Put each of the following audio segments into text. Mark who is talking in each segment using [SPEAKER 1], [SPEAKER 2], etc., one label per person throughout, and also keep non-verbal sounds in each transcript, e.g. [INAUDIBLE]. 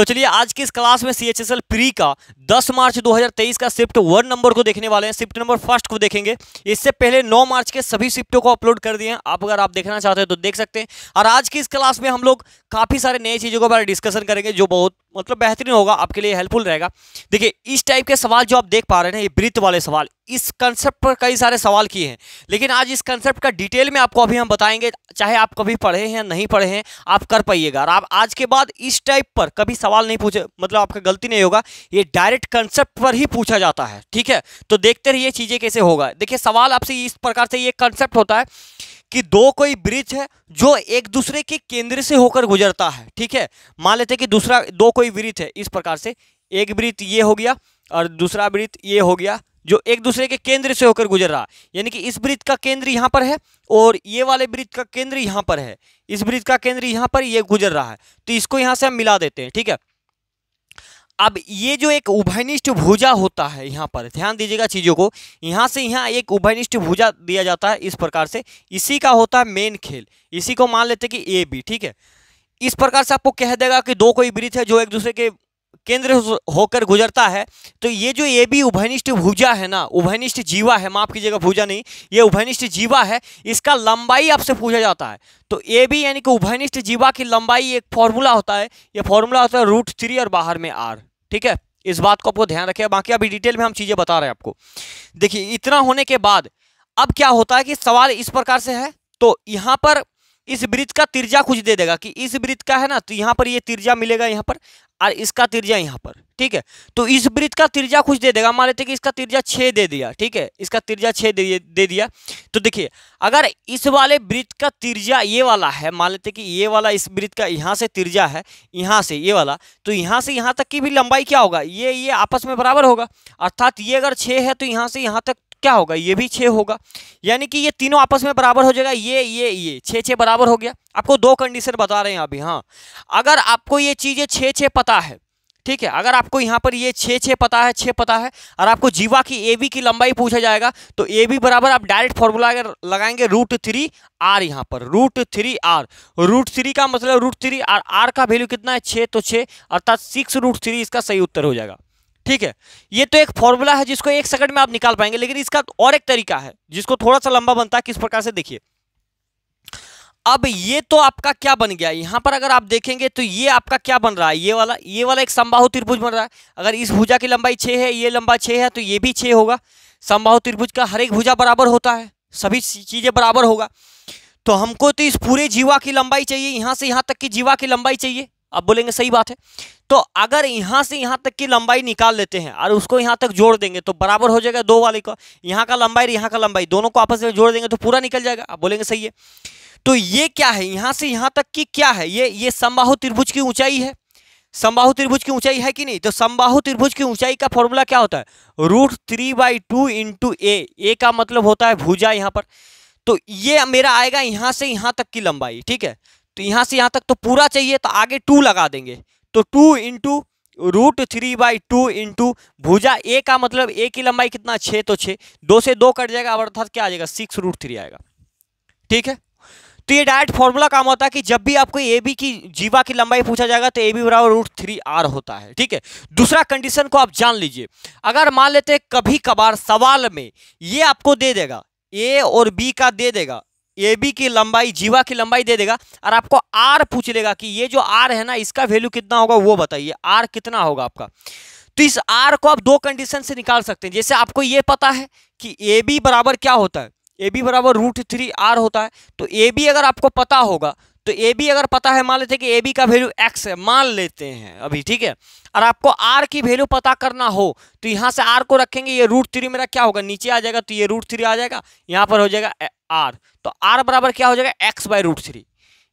[SPEAKER 1] तो चलिए आज की इस क्लास में C H S L pre का 10 मार्च 2023 का शिफ्ट वन नंबर को देखने वाले हैं शिफ्ट नंबर फर्स्ट को देखेंगे इससे पहले 9 मार्च के सभी शिफ्टों को अपलोड कर दिए हैं आप अगर आप देखना चाहते हैं तो देख सकते हैं और आज की इस क्लास में हम लोग काफ़ी सारे नए चीज़ों के बारे में डिस्कशन करेंगे जो बहुत मतलब बेहतरीन होगा आपके लिए हेल्पफुल रहेगा देखिए इस टाइप के सवाल जो आप देख पा रहे हैं ये वृत्त वाले सवाल इस कंसेप्ट पर कई सारे सवाल किए हैं लेकिन आज इस कंसेप्ट का डिटेल में आपको अभी हम बताएंगे चाहे आप कभी पढ़े हैं नहीं पढ़े हैं आप कर पाइएगा और आप आज के बाद इस टाइप पर कभी सवाल नहीं पूछे मतलब आपका गलती नहीं होगा ये डायरेक्ट कंसेप्ट पर ही पूछा जाता है ठीक है तो देखते रहिए चीज़ें कैसे होगा देखिए सवाल आपसे इस प्रकार से ये कंसेप्ट होता है कि दो कोई ब्रिज है जो एक दूसरे के केंद्र से होकर गुजरता है ठीक है मान लेते हैं कि दूसरा दो कोई ब्रिज है इस प्रकार से एक ब्रिज ये हो गया और दूसरा ब्रिज ये हो गया जो एक दूसरे के केंद्र से होकर गुजर रहा यानी कि इस ब्रिज का केंद्र यहाँ पर है और ये वाले ब्रिज का केंद्र यहाँ पर है इस ब्रिज का केंद्र यहाँ पर ये गुजर रहा है तो इसको यहाँ से हम मिला देते हैं ठीक है अब ये जो एक उभयनिष्ठ भुजा होता है यहाँ पर ध्यान दीजिएगा चीज़ों को यहाँ से यहाँ एक उभयनिष्ठ भुजा दिया जाता है इस प्रकार से इसी का होता है मेन खेल इसी को मान लेते कि ए बी ठीक है इस प्रकार से आपको कह देगा कि दो कोई वृत्त है जो एक दूसरे के केंद्र होकर गुजरता है तो ये जो ए बी उभयनिष्ठ भुजा है ना उभयनिष्ठ जीवा है माफ कीजिएगा भुजा नहीं ये उभयनिष्ठ जीवा है इसका लंबाई आपसे पूछा जाता है तो ए बी यानी कि उभयनिष्ठ जीवा की लंबाई एक फॉर्मूला होता है ये फॉर्मूला होता है रूट थ्री और बाहर में आर ठीक है इस बात को आपको ध्यान रखे बाकी अभी डिटेल में हम चीज़ें बता रहे हैं आपको देखिए इतना होने के बाद अब क्या होता है कि सवाल इस प्रकार से है तो यहाँ पर इस ब्रिज का तिरजा कुछ दे देगा कि इस ब्रिज का है ना तो यहाँ पर ये तिरजा मिलेगा यहाँ पर और इसका तिरजा यहाँ पर ठीक है तो इस वृत्त का तिरजा कुछ दे देगा मान लेते कि इसका तिरजा छः दे दिया ठीक है इसका तिरजा छः दे, दे दिया तो देखिए अगर इस वाले वृत्त का तिरजा ये वाला है मान लेते कि ये वाला इस वृत्त का यहाँ से तिरजा है यहाँ से ये वाला तो यहाँ से यहाँ तक की भी लंबाई क्या होगा ये ये आपस में बराबर होगा अर्थात ये अगर छः है तो यहाँ से यहाँ तक क्या होगा ये भी छः होगा यानी कि ये तीनों आपस में बराबर हो जाएगा ये ये ये छः छः बराबर हो गया आपको दो कंडीशन बता रहे हैं अभी हाँ अगर आपको ये चीज़ें छः छः पता है ठीक है अगर आपको यहाँ पर ये छः छः पता है छः पता है और आपको जीवा की ए बी की लंबाई पूछा जाएगा तो ए बी बराबर आप डायरेक्ट फॉर्मूला अगर लगाएंगे रूट थ्री आर यहाँ पर root three R root three का मतलब रूट थ्री आर आर का वैल्यू कितना है छः तो छः अर्थात सिक्स रूट थ्री इसका सही उत्तर हो जाएगा ठीक है ये तो एक फॉर्मूला है जिसको एक सेकंड में आप निकाल पाएंगे लेकिन इसका और एक तरीका है जिसको थोड़ा सा लंबा बनता है किस प्रकार से देखिए अब ये तो आपका क्या बन गया यहां पर अगर आप देखेंगे तो ये आपका क्या बन रहा है ये वाला ये वाला एक समबाहु त्रिभुज बन रहा है अगर इस भुजा की लंबाई छे है ये लंबा छः है तो ये भी छह होगा समबाहु त्रिभुज का हर एक भुजा बराबर होता है सभी चीज़ें बराबर होगा तो हमको तो इस पूरे जीवा की लंबाई चाहिए यहां से यहां तक की जीवा की लंबाई चाहिए अब बोलेंगे सही बात है तो अगर यहाँ से यहाँ तक की लंबाई निकाल लेते हैं और उसको यहाँ तक जोड़ देंगे तो बराबर हो जाएगा दो वाले का यहाँ का लंबाई और यहाँ का लंबाई दोनों को आपस में जोड़ देंगे तो पूरा निकल जाएगा आप बोलेंगे सही है तो ये क्या है यहाँ से यहाँ तक की क्या है ये ये संबाहु त्रिभुज की ऊंचाई है संबाहु त्रिभुज की ऊंचाई है कि नहीं तो संबाहु त्रिभुज की ऊंचाई का फॉर्मूला क्या होता है root three by two into A A का मतलब होता है भुजा यहाँ पर तो ये मेरा आएगा यहाँ से यहाँ तक की लंबाई ठीक है तो यहाँ से यहाँ तक तो पूरा चाहिए तो आगे टू लगा देंगे तो two into root three by two into भूजा ए का मतलब ए की लंबाई कितना छः तो छः दो से दो कट जाएगा अर्थात क्या आ जाएगा सिक्स रूट थ्री आएगा ठीक है तो ये डायरेक्ट फॉर्मूला काम होता है कि जब भी आपको ए बी की जीवा की लंबाई पूछा जाएगा तो ए बी बराबर रूट थ्री आर होता है ठीक है दूसरा कंडीशन को आप जान लीजिए अगर मान लेते कभी कभार सवाल में ये आपको दे देगा ए और बी का दे देगा ए बी की लंबाई जीवा की लंबाई दे देगा और आपको आर पूछ लेगा कि ये जो आर है ना इसका वैल्यू कितना होगा वो बताइए आर कितना होगा आपका तो इस आर को आप दो कंडीशन से निकाल सकते हैं जैसे आपको ये पता है कि ए बी बराबर क्या होता है ए बी बराबर रूट थ्री आर होता है तो ए बी अगर आपको पता होगा तो ए बी अगर पता है मान लेते हैं कि ए बी का वैल्यू एक्स है मान लेते हैं अभी ठीक है और आपको आर की वैल्यू पता करना हो तो यहाँ से आर को रखेंगे ये रूट थ्री मेरा क्या होगा नीचे आ जाएगा तो ये रूट थ्री आ जाएगा यहाँ पर हो जाएगा आर तो आर बराबर क्या हो जाएगा एक्स बाय रूट थ्री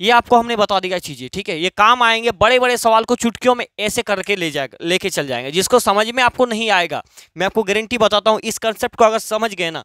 [SPEAKER 1] ये आपको हमने बता दिया चीज़ें ठीक है ये काम आएंगे बड़े बड़े सवाल को चुटकियों में ऐसे करके ले जाएगा लेके चल जाएंगे जिसको समझ में आपको नहीं आएगा मैं आपको गारंटी बताता हूँ इस कंसेप्ट को अगर समझ गए ना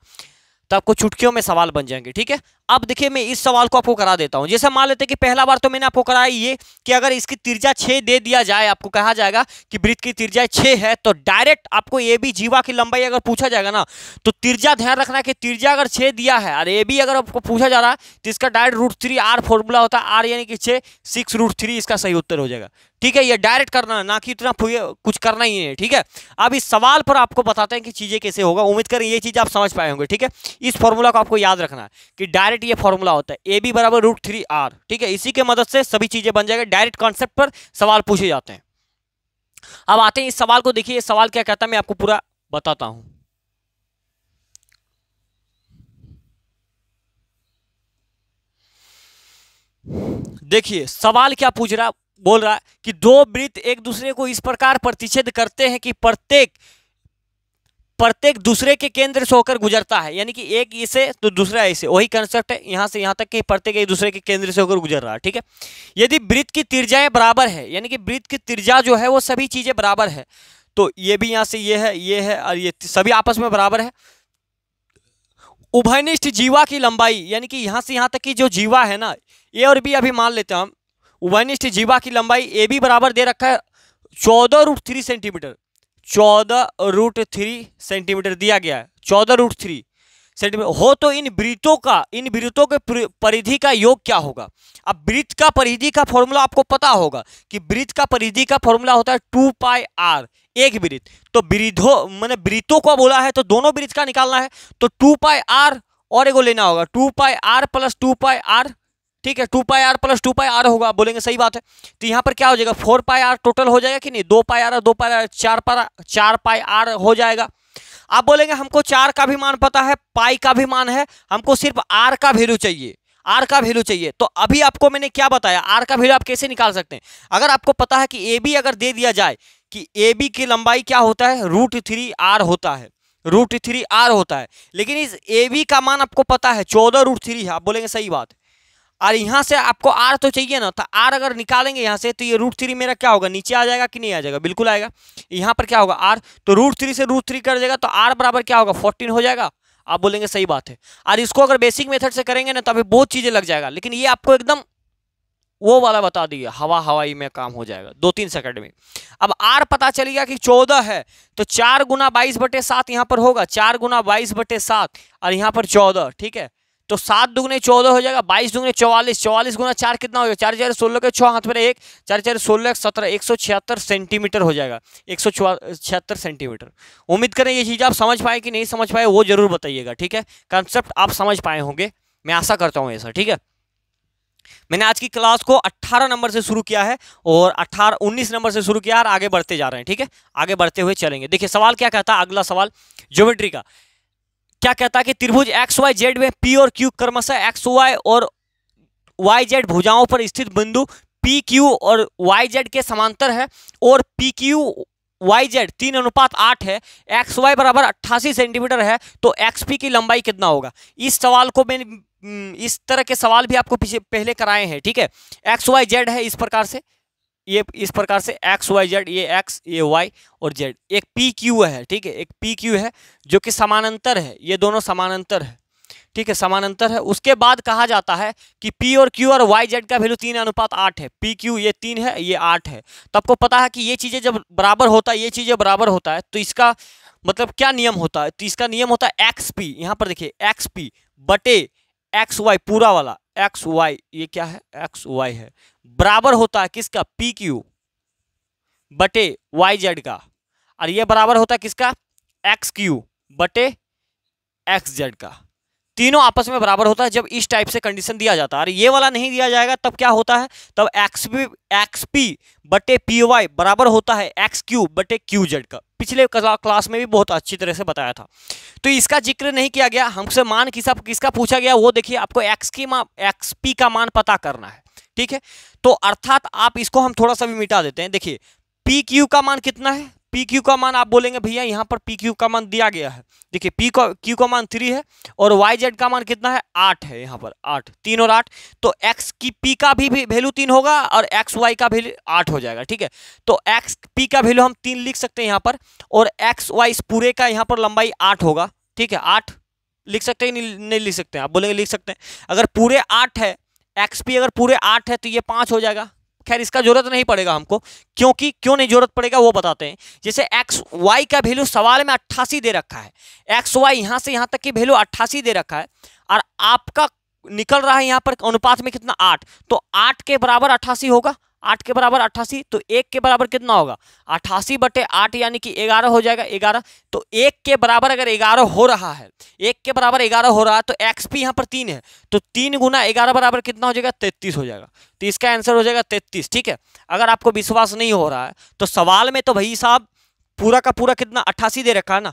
[SPEAKER 1] तो आपको चुटकियों में सवाल बन जाएंगे ठीक है अब देखिए मैं इस सवाल को आपको करा देता हूँ जैसे मान लेते हैं कि पहला बार तो मैंने आपको कराया ये कि अगर इसकी तिरजा छः दे दिया जाए आपको कहा जाएगा कि वृत्त की तिरजा छः है तो डायरेक्ट आपको ए बी जीवा की लंबाई अगर पूछा जाएगा ना तो तिरजा ध्यान रखना कि तिरजा अगर छः दिया है और ए बी अगर आपको पूछा जा रहा है तो इसका direct root three R formula होता है आर यानी कि छः सिक्स रूट थ्री इसका सही उत्तर हो जाएगा ठीक है ये डायरेक्ट करना है ना कि इतना कुछ करना ही है ठीक है अब इस सवाल पर आपको बताते हैं कि चीज़ें कैसे होगा उम्मीद करें ये चीज़ आप समझ पाए होंगे ठीक है इस फॉर्मूला को आपको याद रखना है कि डायरेक्ट डायरेक्ट ये फॉर्मूला होता है ए बी बराबर रूट थ्री आर ठीक है इसी के मदद से सभी चीज़ें बन जाएगा डायरेक्ट कॉन्सेप्ट पर सवाल पूछे जाते हैं अब आते हैं इस सवाल को देखिए सवाल क्या कहता है मैं आपको पूरा बताता हूं देखिए सवाल क्या पूछ रहा बोल रहा है कि दो वृत्त एक दूसरे को इस प्रकार प्रतिच्छेद करते हैं कि प्रत्येक प्रत्येक दूसरे के केंद्र से होकर गुजरता है यानी कि एक इसे तो दूसरा इसे वही कंसेप्ट है यहाँ से यहाँ तक कि प्रत्येक एक दूसरे के केंद्र से होकर गुजर रहा है ठीक है यदि वृत्त की तिरजाएँ बराबर है यानी कि वृत्त की तिरजा जो है वो सभी चीज़ें बराबर है तो ये भी यहाँ से ये है ये है और ये सभी आपस में बराबर है उभयनिष्ठ जीवा की लंबाई यानी कि यहाँ से यहाँ तक की जो जीवा है ना ए और बी अभी मान लेते हैं हम उभयनिष्ठ जीवा की लंबाई ए भी बराबर दे रखा है चौदह रूट थ्री सेंटीमीटर चौदह रूट थ्री सेंटीमीटर दिया गया है चौदह रूट थ्री सेंटीमीटर हो तो इन वृत्तों का इन वृत्तों के परिधि का योग क्या होगा अब वृत्त का परिधि का फॉर्मूला आपको पता होगा कि वृत्त का परिधि का फॉर्मूला होता है टू पाई आर एक वृत्त तो वृद्धो मैंने वृत्तों को बोला है तो दोनों वृत्त का निकालना है तो टू पाई आर और एगो लेना होगा two pi R plus two pi R ठीक है two pi R plus two pi R होगा बोलेंगे सही बात है तो यहाँ पर क्या हो जाएगा फोर पाई आर टोटल हो जाएगा कि नहीं दो पाई आर दो पाई आर चार पार चार पाई आर हो जाएगा आप बोलेंगे हमको चार का भी मान पता है पाई का भी मान है हमको सिर्फ आर का वैल्यू चाहिए आर का वैल्यू चाहिए तो अभी आपको मैंने क्या बताया आर का वैल्यू आप कैसे निकाल सकते हैं अगर आपको पता है कि ए बी अगर दे दिया जाए कि ए बी की लंबाई क्या होता है रूट थ्री आर होता है रूट थ्री आर होता है लेकिन इस ए बी का मान आपको पता है चौदह रूट थ्री है आप बोलेंगे सही बात और यहाँ से आपको आर तो चाहिए ना तो आर अगर निकालेंगे यहाँ से तो ये रूट थ्री मेरा क्या होगा नीचे आ जाएगा कि नहीं आ जाएगा बिल्कुल आएगा यहाँ पर क्या होगा आर तो रूट थ्री से रूट थ्री कर जाएगा तो आर बराबर क्या होगा फोर्टीन हो जाएगा आप बोलेंगे सही बात है और इसको अगर बेसिक मेथड से करेंगे ना तो अभी बहुत चीज़ें लग जाएगा लेकिन ये आपको एकदम वो वाला बता दिए हवा हवाई में काम हो जाएगा दो तीन सेकंड में अब आर पता चलेगा कि चौदह है तो चार गुना बाईस बटे सात यहाँ पर होगा चार गुना बाईस बटे सात और यहाँ पर चौदह ठीक है तो सात दुगने चौदह हो जाएगा बाईस दुगने चौवालीस चौवालीस गुना चार कितना हो जाएगा चार चार सोलह के छः हाथ में एक चार चार सोलह एक सत्रह एक सौ छिहत्तर सेंटीमीटर हो जाएगा एक सौ छिहत्तर सेंटीमीटर उम्मीद करें ये चीज़ आप समझ पाए कि नहीं समझ पाए वो ज़रूर बताइएगा ठीक है कंसेप्ट आप समझ पाए होंगे मैं आशा करता हूँ ऐसा ठीक है मैंने आज की क्लास को 18 नंबर से शुरू किया है और 18 19 नंबर से शुरू किया और आगे बढ़ते जा रहे हैं ठीक है आगे बढ़ते हुए चलेंगे देखिए सवाल क्या कहता है अगला सवाल ज्योमेट्री का क्या कहता है कि त्रिभुज एक्स वाई जेड में पी और क्यू क्रमशः एक्स वाई और वाई जेड भुजाओं पर स्थित बिंदु पी क्यू और वाई जेड के समांतर है और पी क्यू वाई जेड तीन अनुपात आठ है एक्स वाई बराबर अट्ठासी सेंटीमीटर है तो एक्स पी की लंबाई कितना होगा इस सवाल को मैंने हम्म, इस तरह के सवाल भी आपको पहले कराए हैं ठीक है एक्स वाई जेड है इस प्रकार से ये इस प्रकार से एक्स वाई जेड ये एक्स ये वाई और जेड एक पी क्यू है ठीक है एक पी क्यू है जो कि समानांतर है ये दोनों समानांतर है ठीक है समानांतर है उसके बाद कहा जाता है कि पी और क्यू और वाई जेड का वैल्यू तीन अनुपात आठ है पी क्यू ये तीन है ये आठ है तो आपको पता है कि ये चीज़ें जब बराबर होता है ये चीज़ें बराबर होता है तो इसका मतलब क्या नियम होता है तो इसका नियम होता है एक्स पी यहाँ पर देखिए एक्स पी बटे एक्स वाई पूरा वाला एक्स वाई ये क्या है एक्स वाई है बराबर होता है किसका पी क्यू बटे वाई जेड का और ये बराबर होता है किसका एक्स क्यू बटे एक्स जेड का तीनों आपस में बराबर होता है जब इस टाइप से कंडीशन दिया जाता है और ये वाला नहीं दिया जाएगा तब क्या होता है तब एक्स पी एक्स पी बटे पी वाई बराबर होता है एक्स क्यू बटे क्यू जेड का पिछले क्लास में भी बहुत अच्छी तरह से बताया था तो इसका जिक्र नहीं किया गया हमसे मान किसा किसका पूछा गया वो देखिए आपको एक्स की मान एक्स पी का मान पता करना है ठीक है तो अर्थात आप इसको हम थोड़ा सा भी मिटा देते हैं देखिए पी क्यू का मान कितना है पी क्यू का मान आप बोलेंगे भैया यहाँ पर पी क्यू का मान दिया गया है देखिए पी का क्यू का मान थ्री है और वाई जेड का मान कितना है आठ है यहाँ पर आठ तीन और आठ तो एक्स की पी का भी वैल्यू तीन होगा और एक्स वाई का वैल्यू आठ हो जाएगा ठीक है तो एक्स पी का वैल्यू हम तीन लिख सकते हैं यहाँ पर और एक्स वाई इस पूरे का यहाँ पर लंबाई आठ होगा ठीक है आठ लिख सकते हैं नहीं, नहीं लिख सकते हैं आप बोलेंगे लिख सकते हैं अगर पूरे आठ है एक्सपी अगर पूरे आठ है तो ये पाँच हो जाएगा खैर इसका जरूरत नहीं पड़ेगा हमको क्योंकि क्यों नहीं जरूरत पड़ेगा वो बताते हैं जैसे एक्स वाई का वैल्यू सवाल में अट्ठासी दे रखा है एक्स वाई यहाँ से यहाँ तक की वैल्यू अट्ठासी दे रखा है और आपका निकल रहा है यहाँ पर अनुपात में कितना आठ तो आठ के बराबर अट्ठासी होगा आठ के बराबर अट्ठासी तो एक के बराबर कितना होगा अट्ठासी बटे आठ यानी कि ग्यारह हो जाएगा ग्यारह तो एक के बराबर अगर ग्यारह हो रहा है एक के बराबर ग्यारह हो रहा है तो एक्स पी यहाँ पर तीन है तो तीन गुना ग्यारह बराबर कितना हो जाएगा तैतीस हो जाएगा तो इसका आंसर हो जाएगा तैतीस ठीक है अगर आपको विश्वास नहीं हो रहा है तो सवाल में तो भाई साहब पूरा का पूरा कितना अट्ठासी दे रखा है ना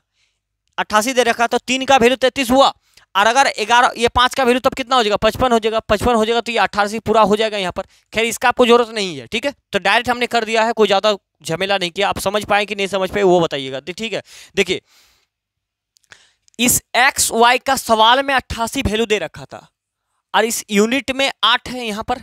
[SPEAKER 1] अट्ठासी दे रखा तो तीन का वैल्यू तैतीस हुआ और अगर ग्यारह ये पाँच का वैल्यू तब कितना हो जाएगा पचपन हो जाएगा पचपन हो जाएगा तो ये अट्ठारह पूरा हो जाएगा यहाँ पर खैर इसका आपको जरूरत नहीं है ठीक है तो डायरेक्ट हमने कर दिया है कोई ज़्यादा झमेला नहीं किया आप समझ पाए कि नहीं समझ पाए वो बताइएगा ठीक है देखिए इस एक्स वाई का सवाल में अट्ठासी वैल्यू दे रखा था और इस यूनिट में आठ है यहाँ पर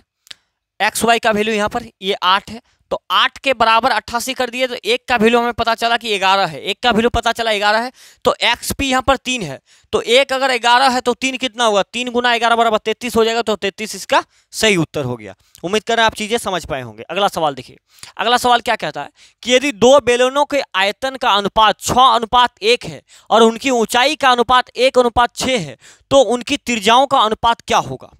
[SPEAKER 1] एक्स वाई का वैल्यू यहाँ पर ये आठ है तो आठ के बराबर अट्ठासी कर दिए तो एक का वैल्यू हमें पता चला कि ग्यारह है एक का वैल्यू पता चला ग्यारह है तो एक्स पी यहाँ पर तीन है तो एक अगर ग्यारह है तो तीन कितना हुआ तीन गुना ग्यारह बराबर तैतीस हो जाएगा तो तैतीस इसका सही उत्तर हो गया उम्मीद कर रहे हैं आप चीज़ें समझ पाए होंगे अगला सवाल देखिए अगला सवाल क्या कहता है कि यदि दो बेलोनों के आयतन का अनुपात छः अनुपात एक है और उनकी ऊंचाई का अनुपात एक अनुपात छः है तो उनकी तिरजाओं का अनुपात क्या होगा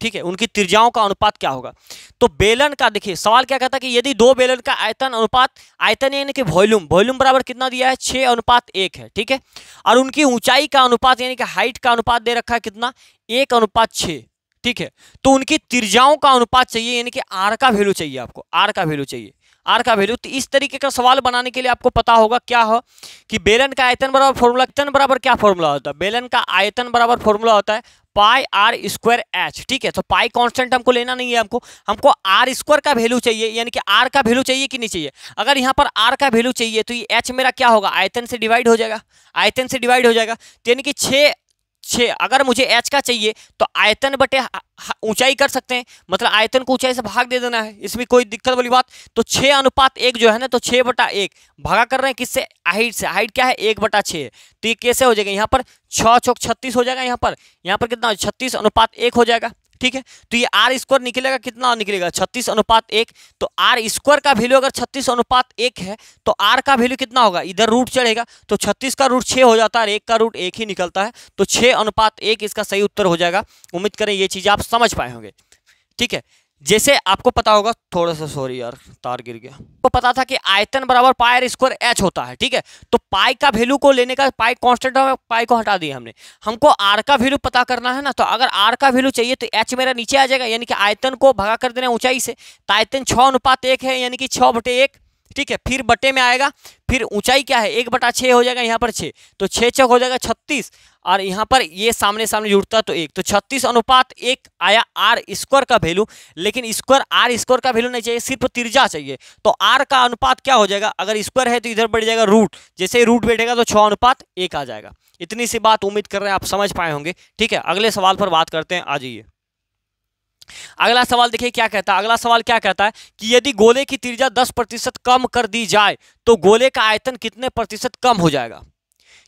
[SPEAKER 1] ठीक है उनकी त्रिज्याओं का अनुपात क्या होगा तो बेलन का देखिए सवाल क्या कहता है कि यदि दो बेलन का आयतन अनुपात आयतन यानी कि वॉल्यूम वॉल्यूम बराबर कितना दिया है छः अनुपात एक है ठीक है और उनकी ऊंचाई का अनुपात यानी कि हाइट का अनुपात दे रखा है कितना एक अनुपात छः ठीक है तो उनकी त्रिज्याओं का अनुपात चाहिए यानी कि आर का वैल्यू चाहिए आपको आर का वैल्यू चाहिए आर का वैल्यू तो इस तरीके का सवाल बनाने के लिए आपको पता होगा क्या हो कि बेलन का आयतन बराबर फॉर्मूला आयतन बराबर क्या फॉर्मूला होता है बेलन का आयतन बराबर फॉर्मूला होता है पाई आर स्क्वायर एच ठीक है तो पाई कांस्टेंट हमको लेना नहीं है हमको हमको आर स्क्वायर का वैल्यू चाहिए यानी कि आर का वैल्यू चाहिए कि नहीं चाहिए अगर यहाँ पर आर का वैल्यू चाहिए तो ये एच मेरा क्या होगा आयतन से डिवाइड हो जाएगा आयतन से डिवाइड हो जाएगा तो यानी कि छः छः अगर मुझे एच का चाहिए तो आयतन बटे ऊंचाई कर सकते हैं मतलब आयतन को ऊंचाई से भाग दे देना है इसमें कोई दिक्कत वाली बात तो छः अनुपात एक जो है ना तो छः बटा एक भागा कर रहे हैं किससे हाइट से हाइट क्या है एक बटा छः तो ये कैसे हो जाएगा यहाँ पर छः चौक छत्तीस हो जाएगा यहाँ पर यहाँ पर कितना छत्तीस अनुपात एक हो जाएगा ठीक है तो ये आर स्क्वायर निकलेगा कितना निकलेगा छत्तीस अनुपात एक तो आर स्क्वायर का वैल्यू अगर छत्तीस अनुपात एक है तो आर का वैल्यू कितना होगा इधर रूट चढ़ेगा तो छत्तीस का रूट छः हो जाता है और एक का रूट एक ही निकलता है तो छः अनुपात एक इसका सही उत्तर हो जाएगा उम्मीद करें ये चीज़ आप समझ पाए होंगे ठीक है जैसे आपको पता होगा थोड़ा सा सॉरी यार तार गिर गया तो पता था कि आयतन बराबर पायर स्क्वायर एच होता है ठीक है तो पाई का वैल्यू को लेने का पाई कांस्टेंट है पाई को हटा दिया हमने हमको आर का वैल्यू पता करना है ना तो अगर आर का वैल्यू चाहिए तो एच मेरा नीचे आ जाएगा यानी कि आयतन को भगा कर देना ऊंचाई से तो आयतन छः अनुपात एक है यानी कि छः बटे एक ठीक है फिर बटे में आएगा फिर ऊंचाई क्या है एक बटा छः हो जाएगा यहाँ पर छः तो छः चौक हो जाएगा छत्तीस और यहाँ पर ये सामने सामने जुड़ता तो एक तो छत्तीस अनुपात एक आया आर स्क्वायर का वैल्यू लेकिन स्क्वायर आर स्क्वायर का वैल्यू नहीं चाहिए सिर्फ तिरजा चाहिए तो आर का अनुपात क्या हो जाएगा अगर स्क्वायर है तो इधर बैठ जाएगा रूट जैसे ही रूट बैठेगा तो छः अनुपात एक आ जाएगा इतनी सी बात उम्मीद कर रहे हैं आप समझ पाए होंगे ठीक है अगले सवाल पर बात करते हैं आ जाइए अगला सवाल देखिए क्या कहता है अगला सवाल क्या कहता है कि यदि गोले की त्रिज्या दस प्रतिशत कम कर दी जाए तो गोले का आयतन कितने प्रतिशत कम हो जाएगा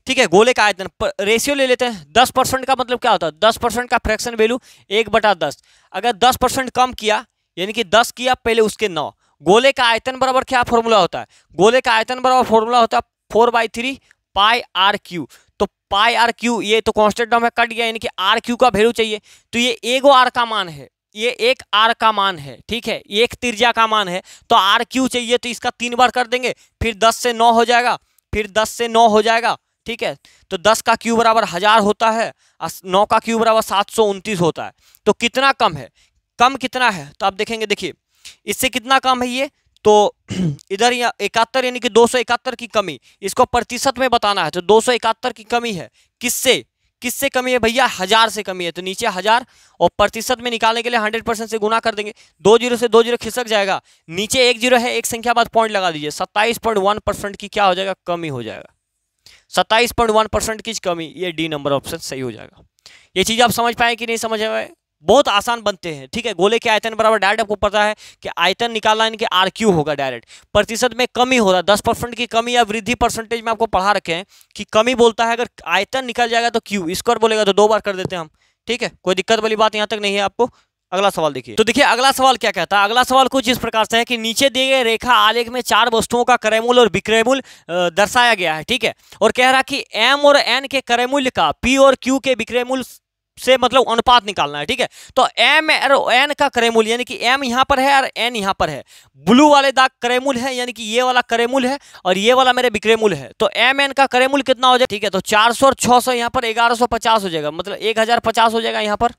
[SPEAKER 1] ठीक है गोले का आयतन पर, रेशियो ले लेते हैं दस परसेंट का मतलब क्या होता है दस परसेंट का फ्रैक्शन वैल्यू एक बटा दस अगर दस परसेंट कम किया यानी कि दस किया पहले उसके नौ गोले का आयतन बराबर क्या फॉर्मूला होता है गोले का आयतन बराबर फॉर्मूला होता है four by three pi R cube तो पाई आर क्यू ये तो कॉन्स्टेंट है कट गया यानी कि आर क्यू का वैल्यू चाहिए तो ये एगो आर का मान है ये एक आर का मान है ठीक है एक त्रिज्या का मान है तो आर क्यू चाहिए तो इसका तीन बार कर देंगे फिर दस से नौ हो जाएगा फिर दस से नौ हो जाएगा ठीक है तो दस का क्यू बराबर हज़ार होता है और नौ का क्यू बराबर सात सौ उनतीस होता है तो कितना कम है कम कितना है तो आप देखेंगे देखिए इससे कितना कम है ये तो [CLEARS THROAT] इधर यहाँ इकहत्तर यानी कि दो सौ इकहत्तर की कमी इसको प्रतिशत में बताना है तो दो सौ इकहत्तर की कमी है किससे किससे कमी है भैया हजार से कमी है तो नीचे हजार और प्रतिशत में निकालने के लिए हंड्रेड परसेंट से गुना कर देंगे दो जीरो से दो जीरो खिसक जाएगा नीचे एक जीरो है एक संख्या बाद पॉइंट लगा दीजिए सत्ताईस पॉइंट वन परसेंट की क्या हो जाएगा कमी हो जाएगा सत्ताईस पॉइंट वन परसेंट की कमी ये डी नंबर ऑप्शन सही हो जाएगा ये चीज़ आप समझ पाए कि नहीं समझ पाए बहुत आसान बनते हैं ठीक है गोले के आयतन बराबर डायरेक्ट आपको पता है कि आयतन निकालना इनके आर क्यू होगा डायरेक्ट प्रतिशत में कमी हो रहा है दस परसेंट की कमी या वृद्धि परसेंटेज में आपको पढ़ा रखे हैं कि कमी बोलता है अगर आयतन निकल जाएगा तो क्यू स्क्वायर बोलेगा तो दो बार कर देते हैं हम ठीक है कोई दिक्कत वाली बात यहाँ तक नहीं है आपको अगला सवाल देखिए तो देखिए अगला सवाल क्या कहता है अगला सवाल कुछ इस प्रकार से है कि नीचे दिए गए रेखा आलेख में चार वस्तुओं का करेमूल और विक्रयमूल दर्शाया गया है ठीक है और कह रहा कि एम और एन के क्रय का पी और क्यू के विक्रयमूल से मतलब अनुपात निकालना है ठीक है तो एम और एन का करेमूल यानी कि एम यहाँ पर है और एन यहाँ पर है ब्लू वाले दाग करेमूल है यानी कि ये वाला करेमूल है और ये वाला मेरे विक्रेमूल है तो एम एन का करेमूल कितना हो जाएगा ठीक है तो चार सौ और छः सौ यहाँ पर ग्यारह सौ पचास हो जाएगा मतलब एक हजार पचास हो जाएगा यहाँ पर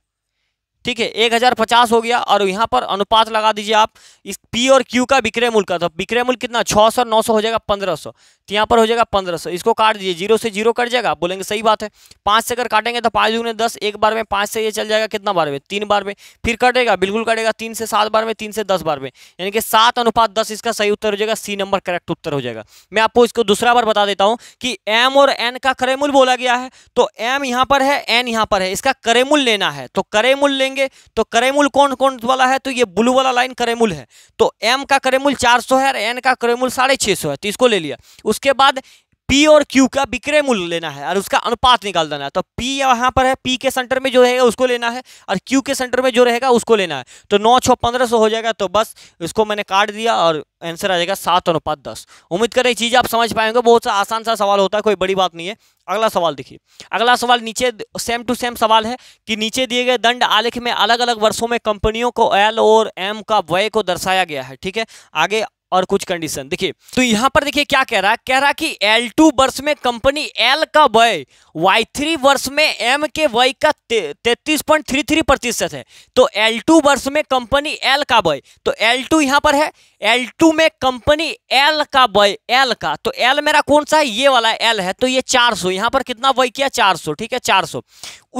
[SPEAKER 1] ठीक है एक हज़ार पचास हो गया और यहाँ पर अनुपात लगा दीजिए आप इस पी और क्यू का विक्रेमूल का तो विक्रय कितना छः सौ नौ सौ हो जाएगा पंद्रह सौ तो यहाँ पर हो जाएगा पंद्रह सौ इसको काट दीजिए जीरो से जीरो कट जाएगा बोलेंगे सही बात है पाँच से अगर काटेंगे तो पाँच दूने दस एक बार में पाँच से ये चल जाएगा कितना बार में तीन बार में फिर कटेगा बिल्कुल कटेगा तीन से सात बार में तीन से दस बार में यानी कि सात अनुपात दस इसका सही उत्तर हो जाएगा सी नंबर करेक्ट उत्तर हो जाएगा मैं आपको इसको दूसरा बार बता देता हूँ कि एम और एन का करेमूल बोला गया है तो एम यहाँ पर है एन यहाँ पर है इसका करेमूल लेना है तो करेमूल लेंगे तो करेमूल कौन कौन वाला है तो ये ब्लू वाला लाइन करेमूल है तो एम का करेमूल चार है और एन का करेमूल साढ़े है तो इसको ले लिया उस उसके बाद पी और क्यू का विक्रय मूल्य लेना है और उसका अनुपात निकाल देना है तो पी यहाँ पर है पी के सेंटर में जो रहेगा उसको लेना है और क्यू के सेंटर में जो रहेगा उसको लेना है तो नौ छः पंद्रह सौ हो जाएगा तो बस इसको मैंने काट दिया और आंसर आ जाएगा सात अनुपात दस उम्मीद करें चीज़ आप समझ पाएंगे बहुत सा आसान सा सवाल होता है कोई बड़ी बात नहीं है अगला सवाल देखिए अगला सवाल नीचे सेम टू सेम सवाल है कि नीचे दिए गए दंड आलेख में अलग अलग वर्षों में कंपनियों को एल और एम का व्यय को दर्शाया गया है ठीक है आगे और कुछ कंडीशन देखिए तो यहां पर देखिए क्या कह रहा है कह रहा कि L2 वर्ष में कंपनी L का वय Y3 वर्ष में M के वय का तैतीस पॉइंट थ्री थ्री प्रतिशत है तो L2 वर्ष में कंपनी L का वय तो L2 टू यहाँ पर है L2 में कंपनी L का वय L का तो L मेरा कौन सा है ये वाला L है तो ये 400 सौ यहां पर कितना वय किया चार ठीक है चार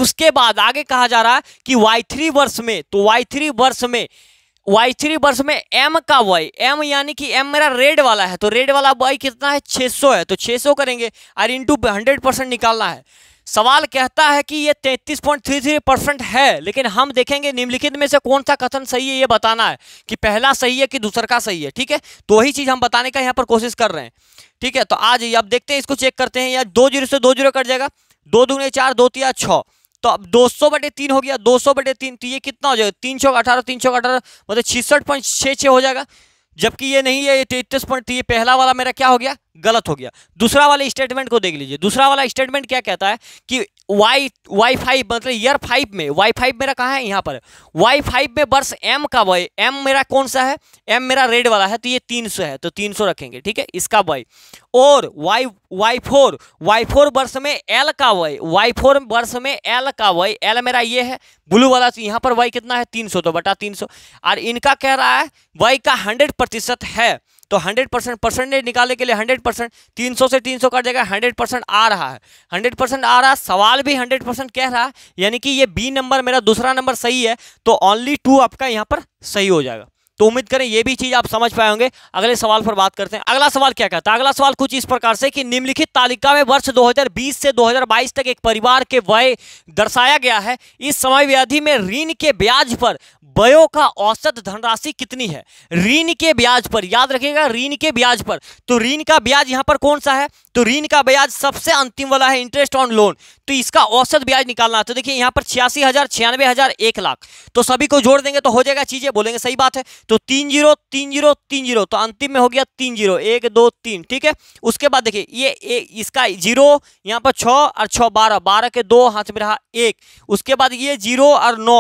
[SPEAKER 1] उसके बाद आगे कहा जा रहा है कि वाई वर्ष में तो वाई वर्ष में वाई थ्री वर्ष में एम का वाई एम यानी कि एम मेरा रेड वाला है तो रेड वाला वाई कितना है 600 है तो 600 करेंगे और इंटू हंड्रेड परसेंट निकालना है सवाल कहता है कि ये तैंतीस पॉइंट थ्री थ्री परसेंट है लेकिन हम देखेंगे निम्नलिखित में से कौन सा कथन सही है ये बताना है कि पहला सही है कि दूसरा का सही है ठीक है तो वही चीज़ हम बताने का यहाँ पर कोशिश कर रहे हैं ठीक है तो आज अब देखते हैं इसको चेक करते हैं या दो जीरो से दो जीरो कट जाएगा दो दूने चार दो तिया छः तो अब दो सौ बटे तीन हो गया दो सौ बटे तीन तो ये कितना हो जाएगा तीन सौ अठारह तीन सौ अठारह मतलब छिसठ पॉइंट छः छः हो जाएगा जबकि ये नहीं है ये तैतीस पॉइंट तो ये पहला वाला मेरा क्या हो गया गलत हो गया दूसरा वाले स्टेटमेंट को देख लीजिए दूसरा वाला स्टेटमेंट क्या कहता है कि वाई वाई फाइव मतलब ईयर फाइव में वाई फाइव मेरा कहाँ है यहाँ पर वाई फाइव में वर्ष एम का वाई एम मेरा कौन सा है एम मेरा रेड वाला है तो ये तीन सौ है तो तीन सौ रखेंगे ठीक है इसका वाई और Y Y four Y four वर्ष में एल का वाई वाई फोर वर्ष में एल का वाई एल मेरा ये है ब्लू वाला तो यहाँ पर वाई कितना है तीन सौ तो बटा तीन सौ और इनका कह रहा है वाई का हंड्रेड प्रतिशत है तो 100 परसेंट परसेंटेज निकालने के लिए 100 परसेंट तीन से 300 कट देगा 100 परसेंट आ रहा है 100 परसेंट आ रहा है सवाल भी 100 परसेंट कह रहा है यानी कि ये बी नंबर मेरा दूसरा नंबर सही है तो ओनली टू आपका यहाँ पर सही हो जाएगा तो उम्मीद करें ये भी चीज़ आप समझ पाए होंगे अगले सवाल पर बात करते हैं अगला सवाल क्या कहता है अगला सवाल कुछ इस प्रकार से कि निम्नलिखित तालिका में वर्ष 2020 से 2022 तक एक परिवार के व्यय दर्शाया गया है इस समय व्याधि में ऋण के ब्याज पर बयो का औसत धनराशि कितनी है ऋण के ब्याज पर याद रखिएगा ऋण के ब्याज पर तो ऋण का ब्याज यहां पर कौन सा है तो ऋण का ब्याज सबसे अंतिम वाला है इंटरेस्ट ऑन लोन तो इसका औसत ब्याज निकालना है तो देखिए यहां पर छियासी हजार छियानवे हजार एक लाख तो सभी को जोड़ देंगे तो हो जाएगा चीजें बोलेंगे सही बात है तो तीन जीरो तीन जीरो तीन जीरो तो अंतिम में हो गया तीन जीरो एक दो तीन ठीक है उसके बाद देखिए ये ए, इसका जीरो यहां पर छ और छ बारह बारह के दो हाथ में रहा एक उसके बाद ये जीरो और नौ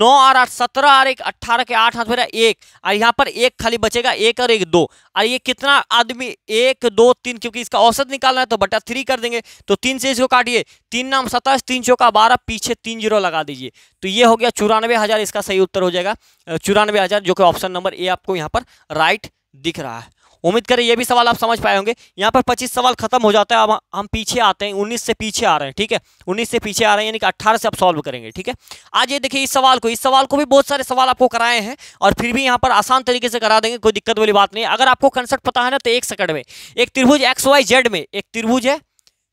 [SPEAKER 1] नौ और आठ सत्रह और एक अठारह के आठ हाथ एक और यहाँ पर एक खाली बचेगा एक और एक दो और ये कितना आदमी एक दो तीन क्योंकि इसका औसत निकालना है तो बटा थ्री कर देंगे तो तीन से इसको काटिए तीन नाम सत्ताईस तीन चौका बारह पीछे तीन जीरो लगा दीजिए तो ये हो गया चौरानवे हज़ार इसका सही उत्तर हो जाएगा चौरानवे हज़ार जो कि ऑप्शन नंबर ए आपको यहाँ पर राइट दिख रहा है उम्मीद करें ये भी सवाल आप समझ पाए होंगे यहाँ पर पच्चीस सवाल खत्म हो जाता है अब हम पीछे आते हैं उन्नीस से पीछे आ रहे हैं ठीक है उन्नीस से पीछे आ रहे हैं यानी कि अट्ठारह से आप सॉल्व करेंगे ठीक है आज ये देखिए इस सवाल को इस सवाल को भी बहुत सारे सवाल आपको कराए हैं और फिर भी यहाँ पर आसान तरीके से करा देंगे कोई दिक्कत वाली बात नहीं अगर आपको कंसेप्ट पता है ना तो एक सेकंड में एक त्रिभुज एक्स वाई जेड में एक त्रिभुज है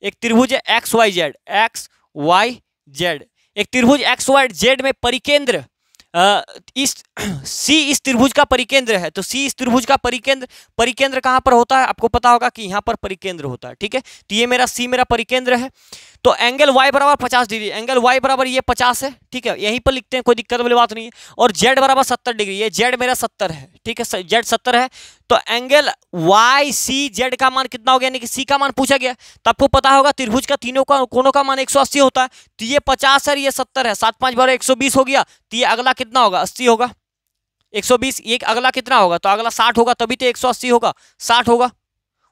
[SPEAKER 1] एक त्रिभुज है X Y Z X Y Z एक त्रिभुज एक्स वाई जेड में परिकेंद्र इस [CLEARS THROAT] सी इस त्रिभुज का परिकेंद्र है तो सी इस त्रिभुज का परिकेंद्र परिकेंद्र कहाँ पर होता है आपको पता होगा कि यहाँ पर परिकेंद्र होता है ठीक है तो ये मेरा सी मेरा परिकेंद्र है तो एंगल वाई बराबर पचास डिग्री एंगल वाई बराबर ये पचास है ठीक है यहीं पर लिखते हैं कोई दिक्कत वाली बात नहीं है और जेड बराबर सत्तर डिग्री ये जेड मेरा सत्तर है ठीक है जेड सत्तर है तो एंगल वाई सी जेड का मान कितना हो गया यानी कि सी का मान पूछा गया तो आपको पता होगा त्रिभुज का तीनों का कोनों का मान अस्सी होता है तो ये पचास है ये सत्तर है सात पाँच बारह बीस हो गया तो ये अगला कितना होगा अस्सी होगा 120 ये अगला कितना होगा तो अगला 60 होगा तभी तो 180 होगा 60 होगा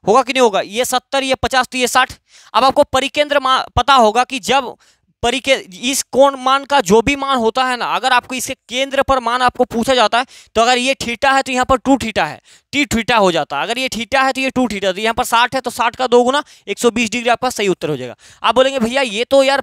[SPEAKER 1] होगा कि नहीं होगा ये सत्तर ये पचास तो ये साठ अब आपको परिकेंद्र पता होगा कि जब परिके इस कोण मान का जो भी मान होता है ना अगर आपको इसके केंद्र पर मान आपको पूछा जाता है तो अगर ये ठीटा है तो यहाँ पर टू ठीटा है टी ठीटा हो जाता है अगर ये ठीटा है तो ये टू ठीटा तो यहाँ पर साठ है तो साठ का दो गुना एक डिग्री आपका सही उत्तर हो जाएगा आप बोलेंगे भैया ये तो यार